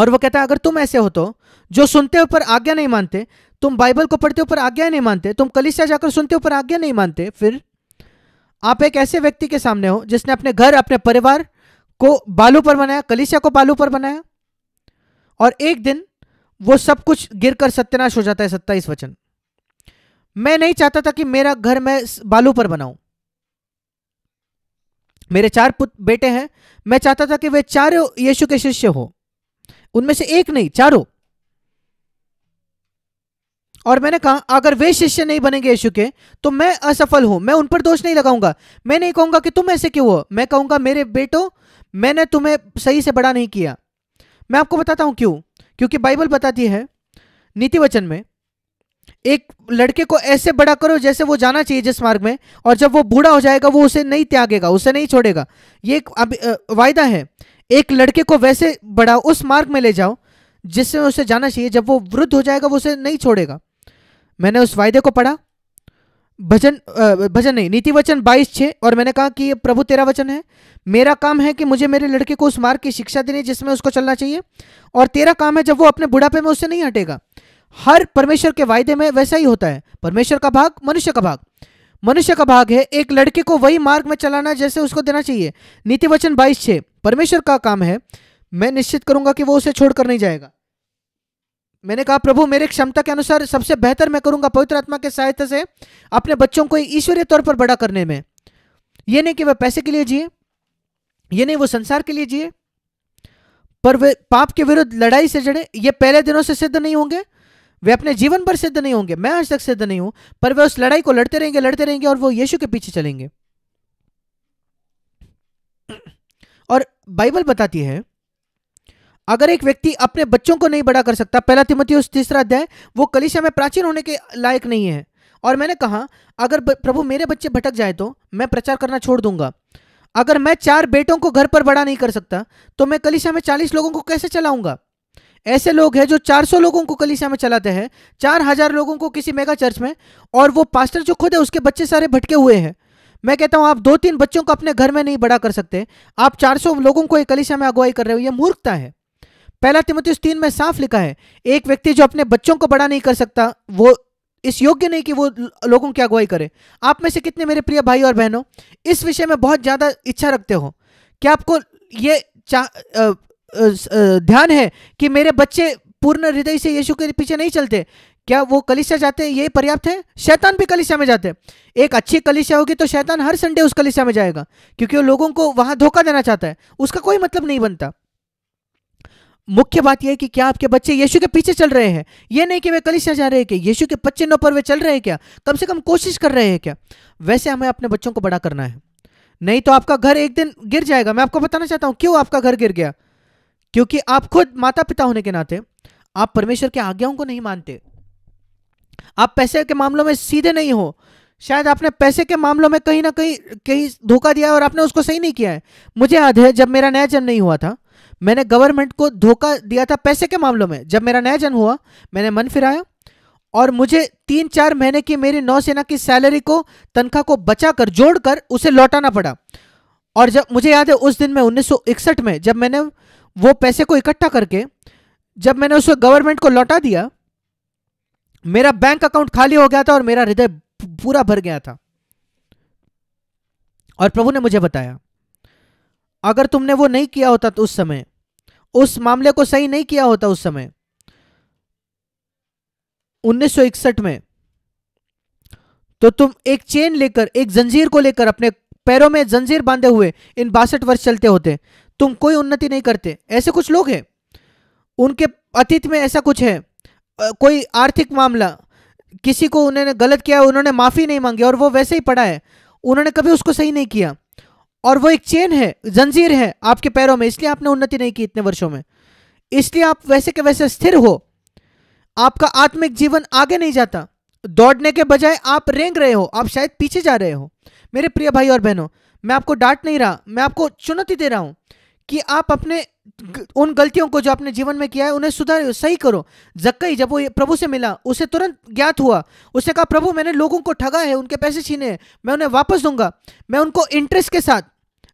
और वो कहता है अगर तुम ऐसे हो तो जो सुनते हो पर आज्ञा नहीं मानते तुम बाइबल को पढ़ते हो पर आज्ञा नहीं मानते तुम कलिसिया जाकर सुनते हो पर आज्ञा नहीं मानते फिर आप एक ऐसे व्यक्ति के सामने हो जिसने अपने घर अपने परिवार को बालू पर बनाया कलिसिया को बालू पर बनाया और एक दिन वो सब कुछ गिर कर हो जाता है सत्ताईस वचन मैं नहीं चाहता था कि मेरा घर मैं बालू पर बनाऊं मेरे चार पुत्र बेटे हैं मैं चाहता था कि वे चारों यीशु के शिष्य हो उनमें से एक नहीं चारों और मैंने कहा अगर वे शिष्य नहीं बनेंगे यीशु के तो मैं असफल हूं मैं उन पर दोष नहीं लगाऊंगा मैं नहीं कहूंगा कि तुम ऐसे क्यों हो मैं कहूंगा मेरे बेटो मैंने तुम्हें सही से बड़ा नहीं किया मैं आपको बताता हूं क्यों क्योंकि बाइबल बताती है नीति वचन में एक लड़के को ऐसे बड़ा करो जैसे वो जाना चाहिए जिस मार्ग में और जब वो बूढ़ा हो जाएगा वो उसे नहीं त्यागेगा उसे नहीं छोड़ेगा ये एक अब वायदा है एक लड़के को वैसे बड़ा उस मार्ग में ले जाओ जिससे उसे जाना चाहिए जब वो वृद्ध हो जाएगा वो उसे नहीं छोड़ेगा मैंने उस वायदे को पढ़ा भजन भजन नहीं नीति वचन बाईस छः और मैंने कहा कि ये प्रभु तेरा वचन है मेरा काम है कि मुझे मेरे लड़के को उस मार्ग की शिक्षा देनी जिसमें उसको चलना चाहिए और तेरा काम है जब वो अपने बुढ़ापे में उससे नहीं हटेगा हर परमेश्वर के वायदे में वैसा ही होता है परमेश्वर का भाग मनुष्य का भाग मनुष्य का भाग है एक लड़के को वही मार्ग में चलाना जैसे उसको देना चाहिए नीति वचन बाईस छे परमेश्वर का काम है मैं निश्चित करूंगा कि वो उसे छोड़कर नहीं जाएगा मैंने कहा प्रभु मेरे क्षमता के अनुसार सबसे बेहतर मैं करूंगा पवित्र आत्मा के सहायता से अपने बच्चों को ईश्वरीय तौर पर बड़ा करने में ये नहीं कि वह पैसे के लिए जिए ये नहीं वो संसार के लिए जिए पर वे पाप के विरुद्ध लड़ाई से जड़े ये पहले दिनों से सिद्ध नहीं होंगे वे अपने जीवन पर सिद्ध नहीं होंगे मैं आज तक सिद्ध नहीं हूं पर वे उस लड़ाई को लड़ते रहेंगे लड़ते रहेंगे और वो यीशु के पीछे चलेंगे और बाइबल बताती है अगर एक व्यक्ति अपने बच्चों को नहीं बड़ा कर सकता पहला तिमती उस तीसरा अध्याय वो कलिशा में प्राचीन होने के लायक नहीं है और मैंने कहा अगर प्रभु मेरे बच्चे भटक जाए तो मैं प्रचार करना छोड़ दूंगा अगर मैं चार बेटों को घर पर बड़ा नहीं कर सकता तो मैं कलिशा में चालीस लोगों को कैसे चलाऊंगा ऐसे लोग हैं जो 400 लोगों को कलिसिया में चलाते हैं 4000 लोगों को किसी मेगा चर्च में और वो पास्टर जो खुद है उसके बच्चे सारे भटके हुए हैं मैं कहता हूं आप दो तीन बच्चों को अपने घर में नहीं बड़ा कर सकते आप 400 लोगों को एक में अगुवाई कर रहे हो यह मूर्खता है पहला तिमती तीन में साफ लिखा है एक व्यक्ति जो अपने बच्चों को बड़ा नहीं कर सकता वो इस योग्य नहीं कि वो लोगों की अगुवाई करे आप में से कितने मेरे प्रिय भाई और बहनों इस विषय में बहुत ज़्यादा इच्छा रखते हो क्या आपको ये ध्यान है कि मेरे बच्चे पूर्ण हृदय से यीशु के पीछे नहीं चलते क्या वो कलिशा जाते हैं ये पर्याप्त है शैतान भी कलिशा में जाते हैं एक अच्छी कलिशा होगी तो शैतान हर संडे उस कलिशा में जाएगा क्योंकि वो लोगों को वहां धोखा देना चाहता है उसका कोई मतलब नहीं बनता मुख्य बात यह है कि क्या आपके बच्चे यीशु के पीछे चल रहे हैं ये नहीं कि वे कलिशा जा रहे हैं कि यीशु के नौ पर वे चल रहे हैं क्या कम से कम कोशिश कर रहे हैं क्या वैसे हमें अपने बच्चों को बड़ा करना है नहीं तो आपका घर एक दिन गिर जाएगा मैं आपको बताना चाहता हूं क्यों आपका घर गिर गया क्योंकि आप खुद माता पिता होने के नाते आप परमेश्वर के आज्ञाओं को नहीं मानते आप पैसे के मामलों में सीधे नहीं हो शायद आपने पैसे के मामलों में कहीं ना कहीं कहीं धोखा दिया है और आपने उसको सही नहीं किया है मुझे याद है जब मेरा नया जन्म नहीं हुआ था मैंने गवर्नमेंट को धोखा दिया था पैसे के मामलों में जब मेरा नया जन्म हुआ मैंने मन फिराया और मुझे तीन चार महीने की मेरी नौसेना की सैलरी को तनख्वाह को बचा कर जोड़ कर उसे लौटाना पड़ा और जब मुझे याद है उस दिन में 1961 में जब मैंने वो पैसे को इकट्ठा करके जब मैंने उसे गवर्नमेंट को लौटा दिया मेरा बैंक अकाउंट खाली हो गया था और मेरा हृदय पूरा भर गया था और प्रभु ने मुझे बताया अगर तुमने वो नहीं किया होता तो उस समय उस मामले को सही नहीं किया होता उस समय 1961 में तो तुम एक चेन लेकर एक जंजीर को लेकर अपने पैरों में जंजीर बांधे हुए इन बासठ वर्ष चलते होते तुम कोई उन्नति नहीं करते ऐसे कुछ लोग हैं उनके अतीत में ऐसा कुछ है कोई आर्थिक मामला किसी को उन्होंने गलत किया उन्होंने माफ़ी नहीं मांगी और वो वैसे ही पड़ा है उन्होंने कभी उसको सही नहीं किया और वो एक चेन है जंजीर है आपके पैरों में इसलिए आपने उन्नति नहीं की इतने वर्षों में इसलिए आप वैसे के वैसे स्थिर हो आपका आत्मिक जीवन आगे नहीं जाता दौड़ने के बजाय आप रेंग रहे हो आप शायद पीछे जा रहे हो मेरे प्रिय भाई और बहनों मैं आपको डांट नहीं रहा मैं आपको चुनौती दे रहा हूँ कि आप अपने उन गलतियों को जो आपने जीवन में किया है उन्हें सुधार सही करो जक्कई जब वो प्रभु से मिला उसे तुरंत ज्ञात हुआ उसने कहा प्रभु मैंने लोगों को ठगा है उनके पैसे छीने हैं मैं उन्हें वापस दूंगा मैं उनको इंटरेस्ट के साथ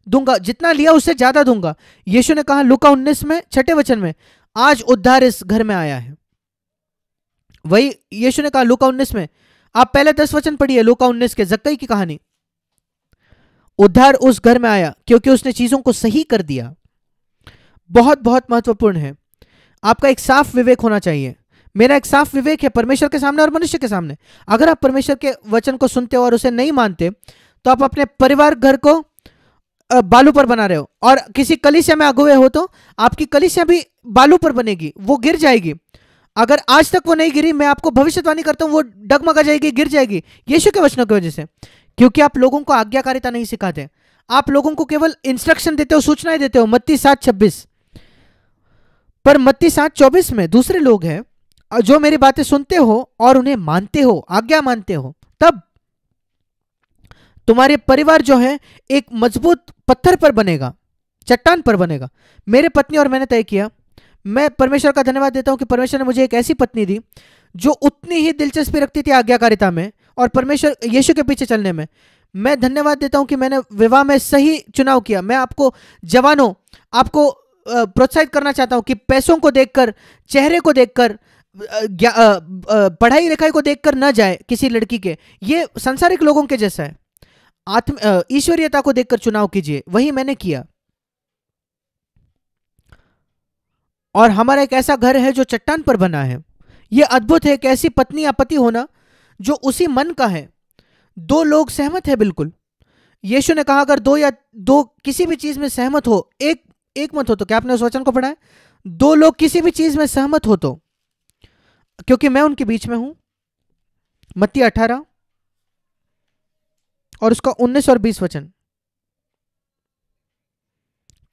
दूंगा जितना लिया उससे ज़्यादा दूंगा यीशु ने कहा लुका उन्नीस में छठे वचन में आज उद्धार इस घर में आया है वही यीशु ने कहा लुका उन्नीस में आप पहले दस वचन पढ़िए लुका उन्नीस के जक्कई की कहानी उद्धार उस घर में आया क्योंकि उसने चीजों को सही कर दिया बहुत बहुत महत्वपूर्ण है आपका एक साफ विवेक होना चाहिए मेरा एक साफ विवेक है परमेश्वर के सामने और मनुष्य के सामने अगर आप परमेश्वर के वचन को सुनते हो और उसे नहीं मानते तो आप अपने परिवार घर को बालू पर बना रहे हो और किसी कलिसिया में अगुए हो तो आपकी कलिसिया भी बालू पर बनेगी वो गिर जाएगी अगर आज तक वो नहीं गिरी मैं आपको भविष्यवाणी करता हूँ वो डगमगा जाएगी गिर जाएगी यीशु के वचनों की वजह से क्योंकि आप लोगों को आज्ञाकारिता नहीं सिखाते आप लोगों को केवल इंस्ट्रक्शन देते हो सूचनाएं देते हो मत्ती सात छब्बीस पर मत्ती सात चौबीस में दूसरे लोग हैं जो मेरी बातें सुनते हो और उन्हें मानते हो आज्ञा मानते हो तब तुम्हारे परिवार जो है एक मजबूत पत्थर पर बनेगा चट्टान पर बनेगा मेरे पत्नी और मैंने तय किया मैं परमेश्वर का धन्यवाद देता हूं कि परमेश्वर ने मुझे एक ऐसी पत्नी दी जो उतनी ही दिलचस्पी रखती थी आज्ञाकारिता में और परमेश्वर यीशु के पीछे चलने में मैं धन्यवाद देता हूं कि मैंने विवाह में सही चुनाव किया मैं आपको जवानों आपको प्रोत्साहित करना चाहता हूं कि पैसों को देखकर चेहरे को देखकर पढ़ाई लिखाई को देखकर न जाए किसी लड़की के ये संसारिक लोगों के जैसा है आत्म ईश्वरीयता को देखकर चुनाव कीजिए वही मैंने किया और हमारा एक ऐसा घर है जो चट्टान पर बना है यह अद्भुत है कैसी ऐसी पत्नी या पति होना जो उसी मन का है दो लोग सहमत है बिल्कुल यीशु ने कहा अगर दो या दो किसी भी चीज में सहमत हो एक एक मत हो तो क्या आपने उस वचन को पढ़ा है दो लोग किसी भी चीज में सहमत हो तो क्योंकि मैं उनके बीच में हूं मत्ती अठारह और उसका उन्नीस और बीस वचन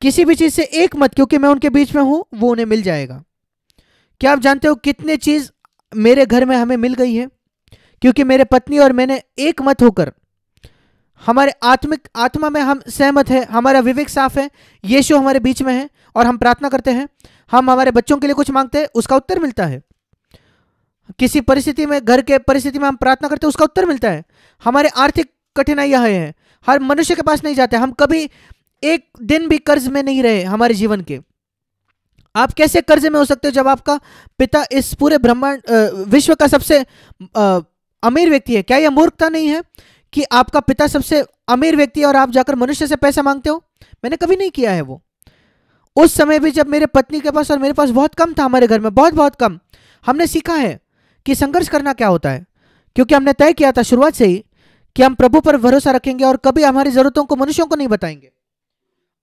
किसी भी चीज से एक मत क्योंकि मैं उनके बीच में हूं वो उन्हें मिल जाएगा क्या आप जानते हो कितने चीज मेरे घर में हमें मिल गई है क्योंकि मेरे पत्नी और मैंने एक मत होकर हमारे आत्मिक आत्मा में हम सहमत है हमारा विवेक साफ है यीशु हमारे बीच में है और हम प्रार्थना करते हैं हम हमारे बच्चों के लिए कुछ मांगते हैं उसका उत्तर मिलता है किसी परिस्थिति में घर के परिस्थिति में हम प्रार्थना करते हैं उसका उत्तर मिलता है हमारे आर्थिक कठिनाइयाँ है हर मनुष्य के पास नहीं जाते हम कभी एक दिन भी कर्ज में नहीं रहे हमारे जीवन के आप कैसे कर्ज में हो सकते हो जब आपका पिता इस पूरे ब्रह्मांड विश्व का सबसे अमीर व्यक्ति है क्या यह मूर्खता नहीं है कि आपका पिता सबसे अमीर व्यक्ति है और आप जाकर मनुष्य से पैसा मांगते हो मैंने कभी नहीं किया है वो उस समय भी जब मेरे पत्नी के पास और मेरे पास बहुत कम था हमारे घर में बहुत बहुत कम हमने सीखा है कि संघर्ष करना क्या होता है क्योंकि हमने तय किया था शुरुआत से ही कि हम प्रभु पर भरोसा रखेंगे और कभी हमारी जरूरतों को मनुष्यों को नहीं बताएंगे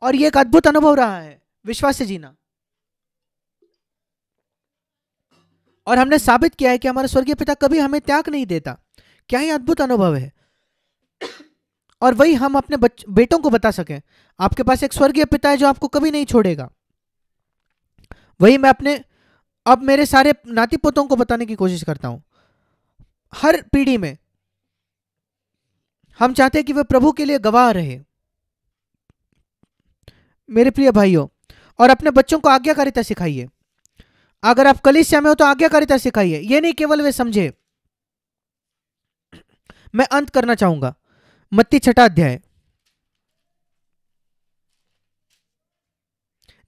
और ये एक अद्भुत अनुभव रहा है विश्वास से जीना और हमने साबित किया है कि हमारे स्वर्गीय पिता कभी हमें त्याग नहीं देता क्या ही अद्भुत अनुभव है और वही हम अपने बच, बेटों को बता सकें आपके पास एक स्वर्गीय पिता है जो आपको कभी नहीं छोड़ेगा वही मैं अपने अब मेरे सारे नाती पोतों को बताने की कोशिश करता हूं हर पीढ़ी में हम चाहते हैं कि वे प्रभु के लिए गवाह रहे मेरे प्रिय भाइयों और अपने बच्चों को आज्ञाकारिता सिखाइए अगर आप कलिस में हो तो आज्ञाकारिता सिखाइए ये नहीं केवल वे समझे मैं अंत करना चाहूंगा मत्ती छठा अध्याय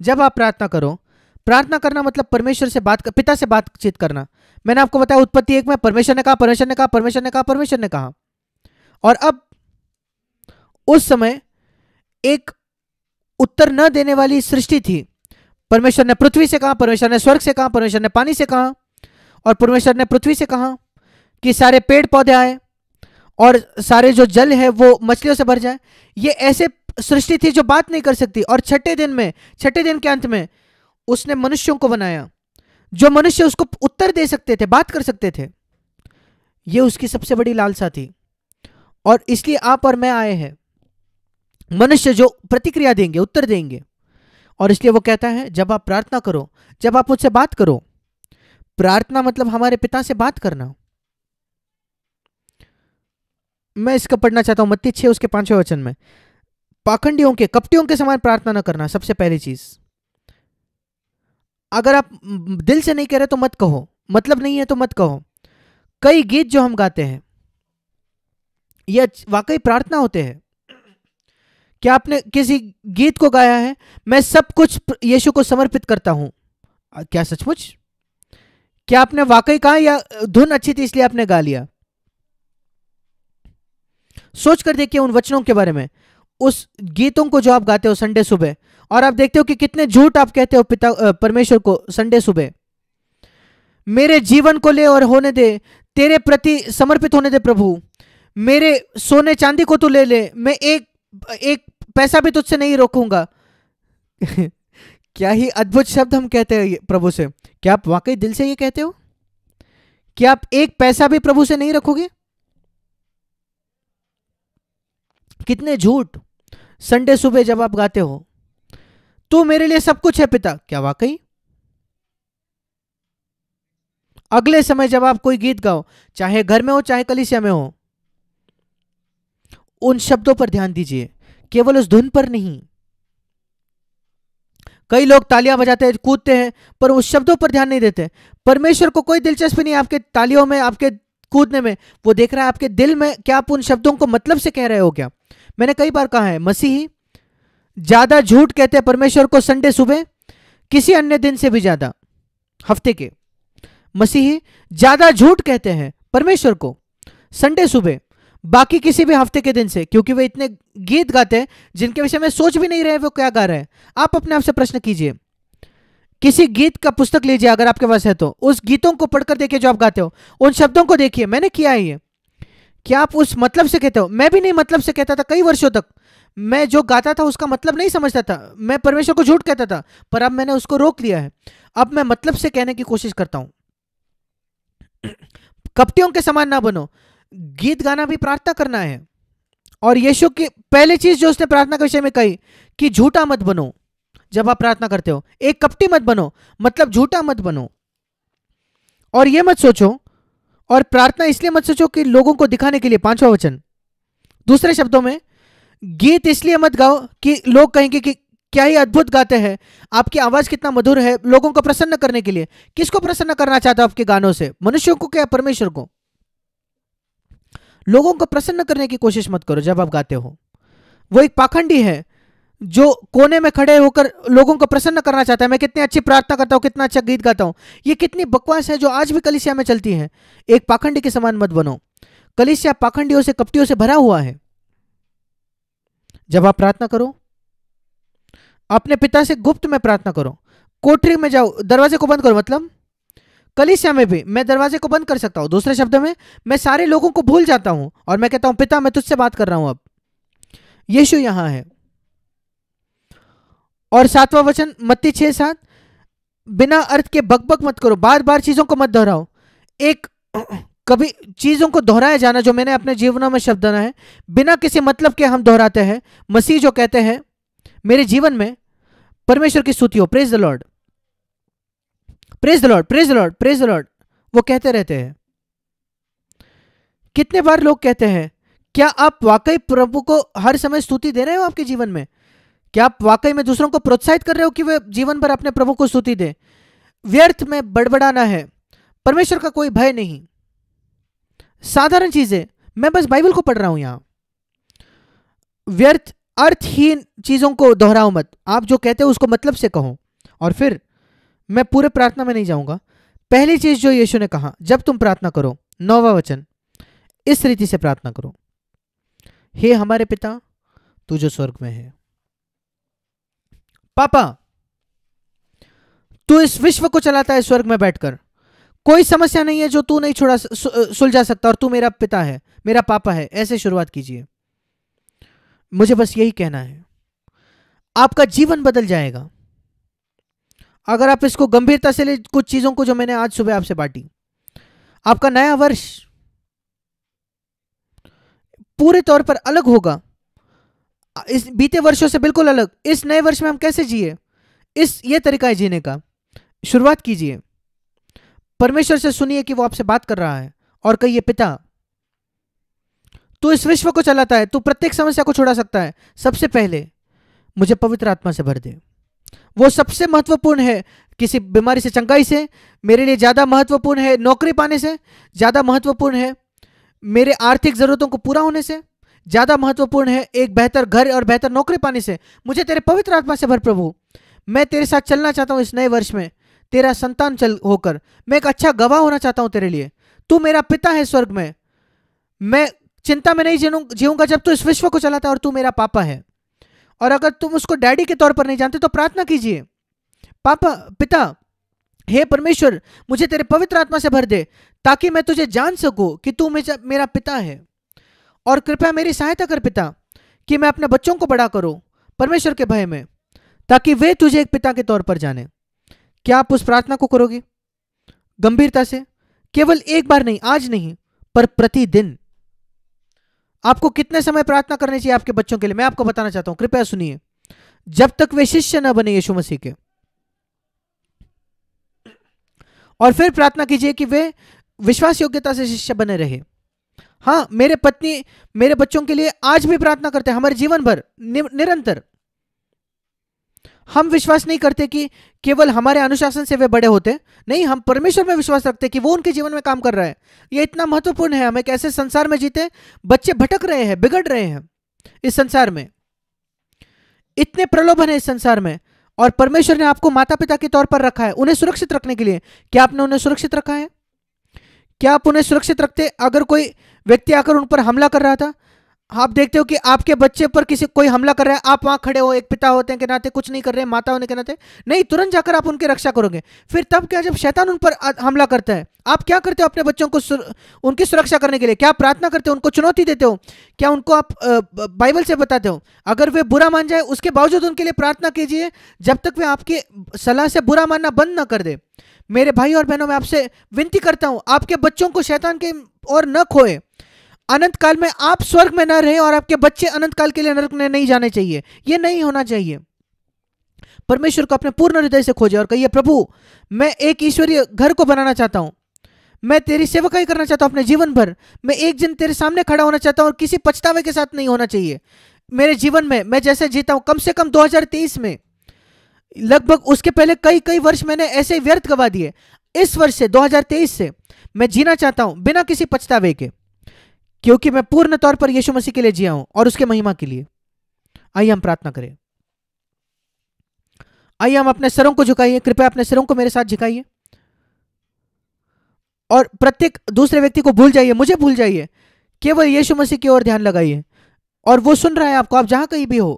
जब आप प्रार्थना करो प्रार्थना करना मतलब परमेश्वर से बात कर, पिता से बातचीत करना मैंने आपको बताया उत्पत्ति एक में परमेश्वर ने कहा परमेश्वर ने कहा परमेश्वर ने कहा परमेश्वर ने कहा और अब उस समय एक उत्तर न देने वाली सृष्टि थी परमेश्वर ने पृथ्वी से कहा परमेश्वर ने स्वर्ग से कहा परमेश्वर ने पानी से कहा और परमेश्वर ने पृथ्वी से कहा कि सारे पेड़ पौधे आए और सारे जो जल है वो मछलियों से भर जाए ये ऐसे सृष्टि थी जो बात नहीं कर सकती और छठे दिन में छठे दिन के अंत में उसने मनुष्यों को बनाया जो मनुष्य उसको उत्तर दे सकते थे बात कर सकते थे ये उसकी सबसे बड़ी लालसा थी और इसलिए आप और मैं आए हैं मनुष्य जो प्रतिक्रिया देंगे उत्तर देंगे और इसलिए वो कहता है जब आप प्रार्थना करो जब आप मुझसे बात करो प्रार्थना मतलब हमारे पिता से बात करना मैं इसका पढ़ना चाहता हूँ मत्ती छः उसके पांचवें वचन में पाखंडियों के कपटियों के समान प्रार्थना न करना सबसे पहली चीज़ अगर आप दिल से नहीं कह रहे तो मत कहो मतलब नहीं है तो मत कहो कई गीत जो हम गाते हैं यह वाकई प्रार्थना होते हैं क्या आपने किसी गीत को गाया है मैं सब कुछ यीशु को समर्पित करता हूं क्या सचमुच क्या आपने वाकई कहा या धुन अच्छी थी इसलिए आपने गा लिया सोच कर देखिए उन वचनों के बारे में उस गीतों को जो आप गाते हो संडे सुबह और आप देखते हो कि कितने झूठ आप कहते हो पिता परमेश्वर को संडे सुबह मेरे जीवन को ले और होने दे तेरे प्रति समर्पित होने दे प्रभु मेरे सोने चांदी को तू ले ले मैं एक एक पैसा भी तुझसे नहीं रोकूंगा [laughs] क्या ही अद्भुत शब्द हम कहते हैं प्रभु से क्या आप वाकई दिल से ये कहते हो क्या आप एक पैसा भी प्रभु से नहीं रखोगे कितने झूठ संडे सुबह जब आप गाते हो तू तो मेरे लिए सब कुछ है पिता क्या वाकई अगले समय जब आप कोई गीत गाओ चाहे घर में हो चाहे कलिसिया में हो उन शब्दों पर ध्यान दीजिए केवल उस धुन पर नहीं कई लोग तालियां बजाते हैं कूदते हैं पर उस शब्दों पर ध्यान नहीं देते परमेश्वर को कोई दिलचस्पी नहीं आपके तालियों में आपके कूदने में वो देख रहा है आपके दिल में क्या आप उन शब्दों को मतलब से कह रहे हो क्या मैंने कई बार कहा है मसीही ज्यादा झूठ कहते परमेश्वर को संडे सुबह किसी अन्य दिन से भी ज्यादा हफ्ते के मसीही ज्यादा झूठ कहते हैं परमेश्वर को संडे सुबह बाकी किसी भी हफ्ते के दिन से क्योंकि वे इतने गीत गाते हैं जिनके विषय में सोच भी नहीं रहे वो क्या गा रहे हैं आप अपने आप से प्रश्न कीजिए किसी गीत का पुस्तक लीजिए अगर आपके पास है तो उस गीतों को पढ़कर देखिए जो आप गाते हो उन शब्दों को देखिए मैंने किया है क्या आप उस मतलब से कहते हो मैं भी नहीं मतलब से कहता था कई वर्षों तक मैं जो गाता था उसका मतलब नहीं समझता था मैं परमेश्वर को झूठ कहता था पर अब मैंने उसको रोक लिया है अब मैं मतलब से कहने की कोशिश करता हूं [clears throat] कपटियों के समान ना बनो गीत गाना भी प्रार्थना करना है और यीशु की पहली चीज जो उसने प्रार्थना के विषय में कही कि झूठा मत बनो जब आप प्रार्थना करते हो एक कपटी मत बनो मतलब झूठा मत बनो और यह मत सोचो और प्रार्थना इसलिए मत सोचो कि लोगों को दिखाने के लिए पांचवा वचन दूसरे शब्दों में गीत इसलिए मत गाओ कि लोग कहेंगे कि क्या ही अद्भुत गाते हैं आपकी आवाज कितना मधुर है लोगों को प्रसन्न करने के लिए किसको प्रसन्न करना चाहते हो आपके गानों से मनुष्यों को क्या परमेश्वर को लोगों को प्रसन्न करने की कोशिश मत करो जब आप गाते हो वो एक पाखंडी है जो कोने में खड़े होकर लोगों को प्रसन्न करना चाहता है मैं कितनी अच्छी प्रार्थना करता हूँ कितना अच्छा गीत गाता हूँ ये कितनी बकवास है जो आज भी कलिसिया में चलती है एक पाखंडी के समान मत बनो कलिसिया पाखंडियों से कपटियों से भरा हुआ है जब आप प्रार्थना करो अपने पिता से गुप्त में प्रार्थना करो कोठरी में जाओ दरवाजे को बंद करो मतलब कलिसिया में भी मैं दरवाजे को बंद कर सकता हूँ दूसरे शब्द में मैं सारे लोगों को भूल जाता हूँ और मैं कहता हूँ पिता मैं तुझसे बात कर रहा हूँ अब यीशु यहाँ है और सातवां वचन मत्ती छः सात बिना अर्थ के बकबक मत करो बार बार चीज़ों को मत दोहराओ एक [clears throat] कभी चीज़ों को दोहराया जाना जो मैंने अपने जीवनों में शब्द है बिना किसी मतलब के हम दोहराते हैं मसीह जो कहते हैं मेरे जीवन में परमेश्वर की स्तुति हो praise the Lord praise the Lord praise the Lord praise the Lord वो कहते रहते हैं कितने बार लोग कहते हैं क्या आप वाकई प्रभु को हर समय स्तुति दे रहे हो आपके जीवन में क्या आप वाकई में दूसरों को प्रोत्साहित कर रहे हो कि वे जीवन भर अपने प्रभु को स्तुति दें व्यर्थ में बड़बड़ाना है परमेश्वर का कोई भय नहीं साधारण चीजें मैं बस बाइबल को पढ़ रहा हूं यहां व्यर्थ अर्थहीन चीजों को दोहराओ मत आप जो कहते हो उसको मतलब से कहो और फिर मैं पूरे प्रार्थना में नहीं जाऊंगा पहली चीज जो यीशु ने कहा जब तुम प्रार्थना करो नौवा वचन इस रीति से प्रार्थना करो हे हमारे पिता तू जो स्वर्ग में है पापा तू इस विश्व को चलाता है स्वर्ग में बैठकर कोई समस्या नहीं है जो तू नहीं छोड़ा सुलझा सकता और तू मेरा पिता है मेरा पापा है ऐसे शुरुआत कीजिए मुझे बस यही कहना है आपका जीवन बदल जाएगा अगर आप इसको गंभीरता से ले कुछ चीजों को जो मैंने आज सुबह आपसे बांटी आपका नया वर्ष पूरे तौर पर अलग होगा इस बीते वर्षों से बिल्कुल अलग इस नए वर्ष में हम कैसे जिए इस ये तरीका है जीने का शुरुआत कीजिए परमेश्वर से सुनिए कि वो आपसे बात कर रहा है और कहिए पिता तू इस विश्व को चलाता है तू प्रत्येक समस्या को छुड़ा सकता है सबसे पहले मुझे पवित्र आत्मा से भर दे वो सबसे महत्वपूर्ण है किसी बीमारी से चंगाई से मेरे लिए ज़्यादा महत्वपूर्ण है नौकरी पाने से ज़्यादा महत्वपूर्ण है मेरे आर्थिक ज़रूरतों को पूरा होने से ज्यादा महत्वपूर्ण है एक बेहतर घर और बेहतर नौकरी पाने से मुझे तेरे पवित्र आत्मा से भर प्रभु मैं तेरे साथ चलना चाहता हूँ इस नए वर्ष में तेरा संतान चल होकर मैं एक अच्छा गवाह होना चाहता हूँ तेरे लिए तू मेरा पिता है स्वर्ग में मैं चिंता में नहीं जीऊंगा जब तू इस विश्व को चलाता और तू मेरा पापा है और अगर तुम उसको डैडी के तौर पर नहीं जानते तो प्रार्थना कीजिए पापा पिता हे परमेश्वर मुझे तेरे पवित्र आत्मा से भर दे ताकि मैं तुझे जान सकूँ कि तू मेरा पिता है और कृपया मेरी सहायता कर पिता कि मैं अपने बच्चों को बड़ा करूं परमेश्वर के भय में ताकि वे तुझे एक पिता के तौर पर जाने क्या आप उस प्रार्थना को करोगे गंभीरता से केवल एक बार नहीं आज नहीं पर प्रतिदिन आपको कितने समय प्रार्थना करनी चाहिए आपके बच्चों के लिए मैं आपको बताना चाहता हूं कृपया सुनिए जब तक वे शिष्य न बने यीशु मसीह के और फिर प्रार्थना कीजिए कि वे विश्वास योग्यता से शिष्य बने रहे हाँ मेरे पत्नी मेरे बच्चों के लिए आज भी प्रार्थना करते हैं हमारे जीवन भर नि, निरंतर हम विश्वास नहीं करते कि केवल हमारे अनुशासन से वे बड़े होते नहीं हम परमेश्वर में विश्वास रखते कि वो उनके जीवन में काम कर रहा है ये इतना महत्वपूर्ण है हमें कैसे संसार में जीते बच्चे भटक रहे हैं बिगड़ रहे हैं इस संसार में इतने प्रलोभन है इस संसार में और परमेश्वर ने आपको माता पिता के तौर पर रखा है उन्हें सुरक्षित रखने के लिए क्या आपने उन्हें सुरक्षित रखा है क्या आप उन्हें सुरक्षित रखते अगर कोई व्यक्ति आकर उन पर हमला कर रहा था आप देखते हो कि आपके बच्चे पर किसी कोई हमला कर रहा है आप वहाँ खड़े हो एक पिता होते हैं के नाते कुछ नहीं कर रहे माता होने के नाते नहीं तुरंत जाकर आप उनकी रक्षा करोगे फिर तब क्या जब शैतान उन पर हमला करता है आप क्या करते हो अपने बच्चों को सुर, उनकी सुरक्षा करने के लिए क्या प्रार्थना करते हो उनको चुनौती देते हो क्या उनको आप बाइबल से बताते हो अगर वे बुरा मान जाए उसके बावजूद उनके लिए प्रार्थना कीजिए जब तक वे आपकी सलाह से बुरा मानना बंद ना कर दे मेरे भाई और बहनों मैं आपसे विनती करता हूँ आपके बच्चों को शैतान के और न खोए अनंत काल में आप स्वर्ग में न रहे और आपके बच्चे अनंत काल के लिए नरक में नहीं जाने चाहिए ये नहीं होना चाहिए परमेश्वर को अपने पूर्ण हृदय से खोजे और कहिए प्रभु मैं एक ईश्वरीय घर को बनाना चाहता हूं मैं तेरी सेवकाई करना चाहता हूं अपने जीवन भर मैं एक दिन तेरे सामने खड़ा होना चाहता हूँ और किसी पछतावे के साथ नहीं होना चाहिए मेरे जीवन में मैं जैसे जीता हूं कम से कम 2023 में लगभग उसके पहले कई कई वर्ष मैंने ऐसे व्यर्थ गवा दिए इस वर्ष से 2023 से मैं जीना चाहता हूं बिना किसी पछतावे के क्योंकि मैं पूर्ण तौर पर यीशु मसीह के लिए जिया हूं और उसके महिमा के लिए आइए हम प्रार्थना करें आइए हम अपने सरों को झुकाइए कृपया अपने सरों को मेरे साथ झुकाइए और प्रत्येक दूसरे व्यक्ति को भूल जाइए मुझे भूल जाइए केवल यीशु मसीह की ओर ध्यान लगाइए और वो सुन रहा है आपको आप जहां कहीं भी हो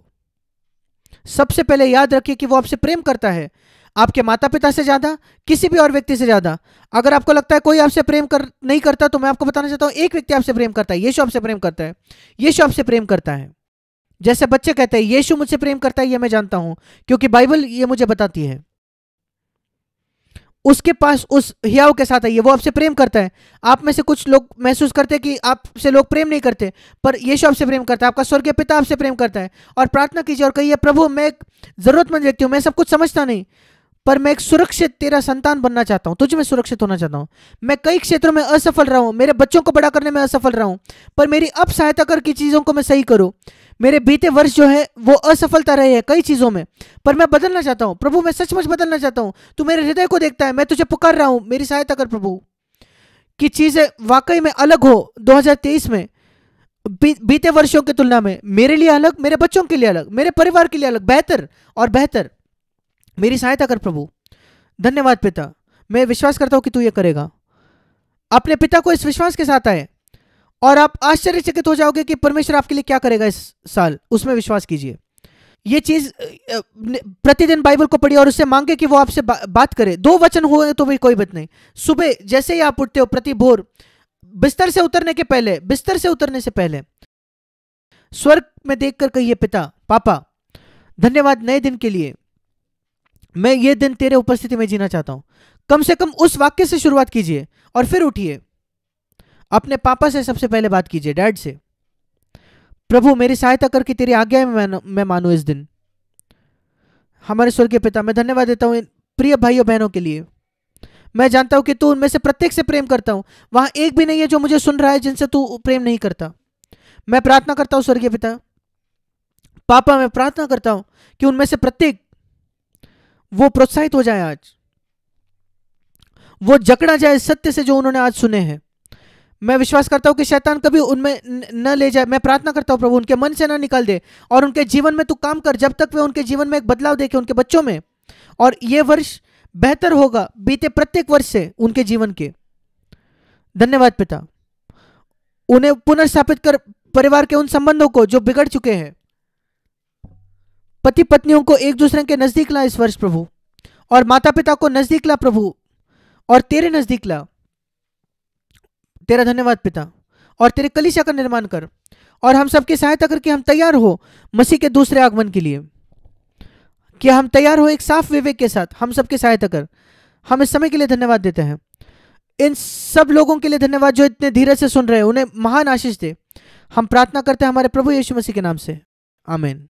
सबसे पहले याद रखिए कि वो आपसे प्रेम करता है आपके माता पिता से ज़्यादा किसी भी और व्यक्ति से ज़्यादा अगर आपको लगता है कोई आपसे प्रेम कर नहीं करता तो मैं आपको बताना चाहता हूँ एक व्यक्ति आपसे प्रेम करता है यीशु आपसे प्रेम करता है यीशु आपसे प्रेम करता है जैसे बच्चे कहते हैं यीशु मुझसे प्रेम करता है यह मैं जानता हूं क्योंकि बाइबल ये मुझे बताती है उसके पास उस हियाव के साथ आइए वो आपसे प्रेम करता है आप में से कुछ लोग महसूस करते हैं कि आपसे लोग प्रेम नहीं करते पर यीशु आपसे प्रेम करता है आपका स्वर्गीय पिता आपसे प्रेम करता है और प्रार्थना कीजिए और कहिए प्रभु मैं एक ज़रूरतमंद व्यक्ति हूँ मैं सब कुछ समझता नहीं पर मैं एक सुरक्षित तेरा संतान बनना चाहता हूं तुझ में सुरक्षित होना चाहता हूं मैं कई क्षेत्रों में असफल रहा हूं मेरे बच्चों को बड़ा करने में असफल रहा हूं पर मेरी अब सहायता कर की चीज़ों को मैं सही करूं मेरे बीते वर्ष जो है वो असफलता रहे हैं कई चीज़ों में पर मैं बदलना चाहता हूं प्रभु मैं सचमुच बदलना चाहता हूं तू मेरे हृदय को देखता है मैं तुझे पुकार रहा हूं मेरी सहायता कर प्रभु की चीज़ें वाकई में अलग हो दो में बीते वर्षों की तुलना में मेरे लिए अलग मेरे बच्चों के लिए अलग मेरे परिवार के लिए अलग बेहतर और बेहतर मेरी सहायता कर प्रभु धन्यवाद पिता मैं विश्वास करता हूँ कि तू ये करेगा अपने पिता को इस विश्वास के साथ आए और आप आश्चर्यचकित हो जाओगे कि परमेश्वर आपके लिए क्या करेगा इस साल उसमें विश्वास कीजिए ये चीज प्रतिदिन बाइबल को पढ़िए और उससे मांगे कि वो आपसे बा, बात करे दो वचन हुए तो भी कोई बात नहीं सुबह जैसे ही आप उठते हो प्रति भोर बिस्तर से उतरने के पहले बिस्तर से उतरने से पहले स्वर्ग में देखकर कहिए पिता पापा धन्यवाद नए दिन के लिए मैं ये दिन तेरे उपस्थिति में जीना चाहता हूं कम से कम उस वाक्य से शुरुआत कीजिए और फिर उठिए अपने पापा से सबसे पहले बात कीजिए डैड से प्रभु मेरी सहायता करके तेरी आज्ञा में मैं मानू इस दिन हमारे स्वर्गीय पिता मैं धन्यवाद देता हूँ प्रिय भाइयों बहनों के लिए मैं जानता हूं कि तू उनमें से प्रत्येक से प्रेम करता हूं वहां एक भी नहीं है जो मुझे सुन रहा है जिनसे तू प्रेम नहीं करता मैं प्रार्थना करता हूं स्वर्गीय पिता पापा मैं प्रार्थना करता हूं कि उनमें से प्रत्येक वो प्रोत्साहित हो जाए आज वो जकड़ा जाए सत्य से जो उन्होंने आज सुने हैं मैं विश्वास करता हूं कि शैतान कभी उनमें न ले जाए मैं प्रार्थना करता हूं प्रभु उनके मन से ना निकाल दे और उनके जीवन में तू काम कर जब तक वे उनके जीवन में एक बदलाव देखे उनके बच्चों में और ये वर्ष बेहतर होगा बीते प्रत्येक वर्ष से उनके जीवन के धन्यवाद पिता उन्हें पुनर्स्थापित कर परिवार के उन संबंधों को जो बिगड़ चुके हैं पति पत्नियों को एक दूसरे के नजदीक ला इस वर्ष प्रभु और माता पिता को नजदीक ला प्रभु और तेरे नजदीक ला तेरा धन्यवाद पिता और तेरे कलिशा का निर्माण कर और हम सबकी सहायता करके हम तैयार हो मसीह के दूसरे आगमन के लिए कि हम तैयार हो एक साफ विवेक के साथ हम सबकी सहायता कर हम इस समय के लिए धन्यवाद देते हैं इन सब लोगों के लिए धन्यवाद जो इतने धीरे से सुन रहे हैं उन्हें महान आशीष दे हम प्रार्थना करते हैं हमारे प्रभु यीशु मसीह के नाम से आमेन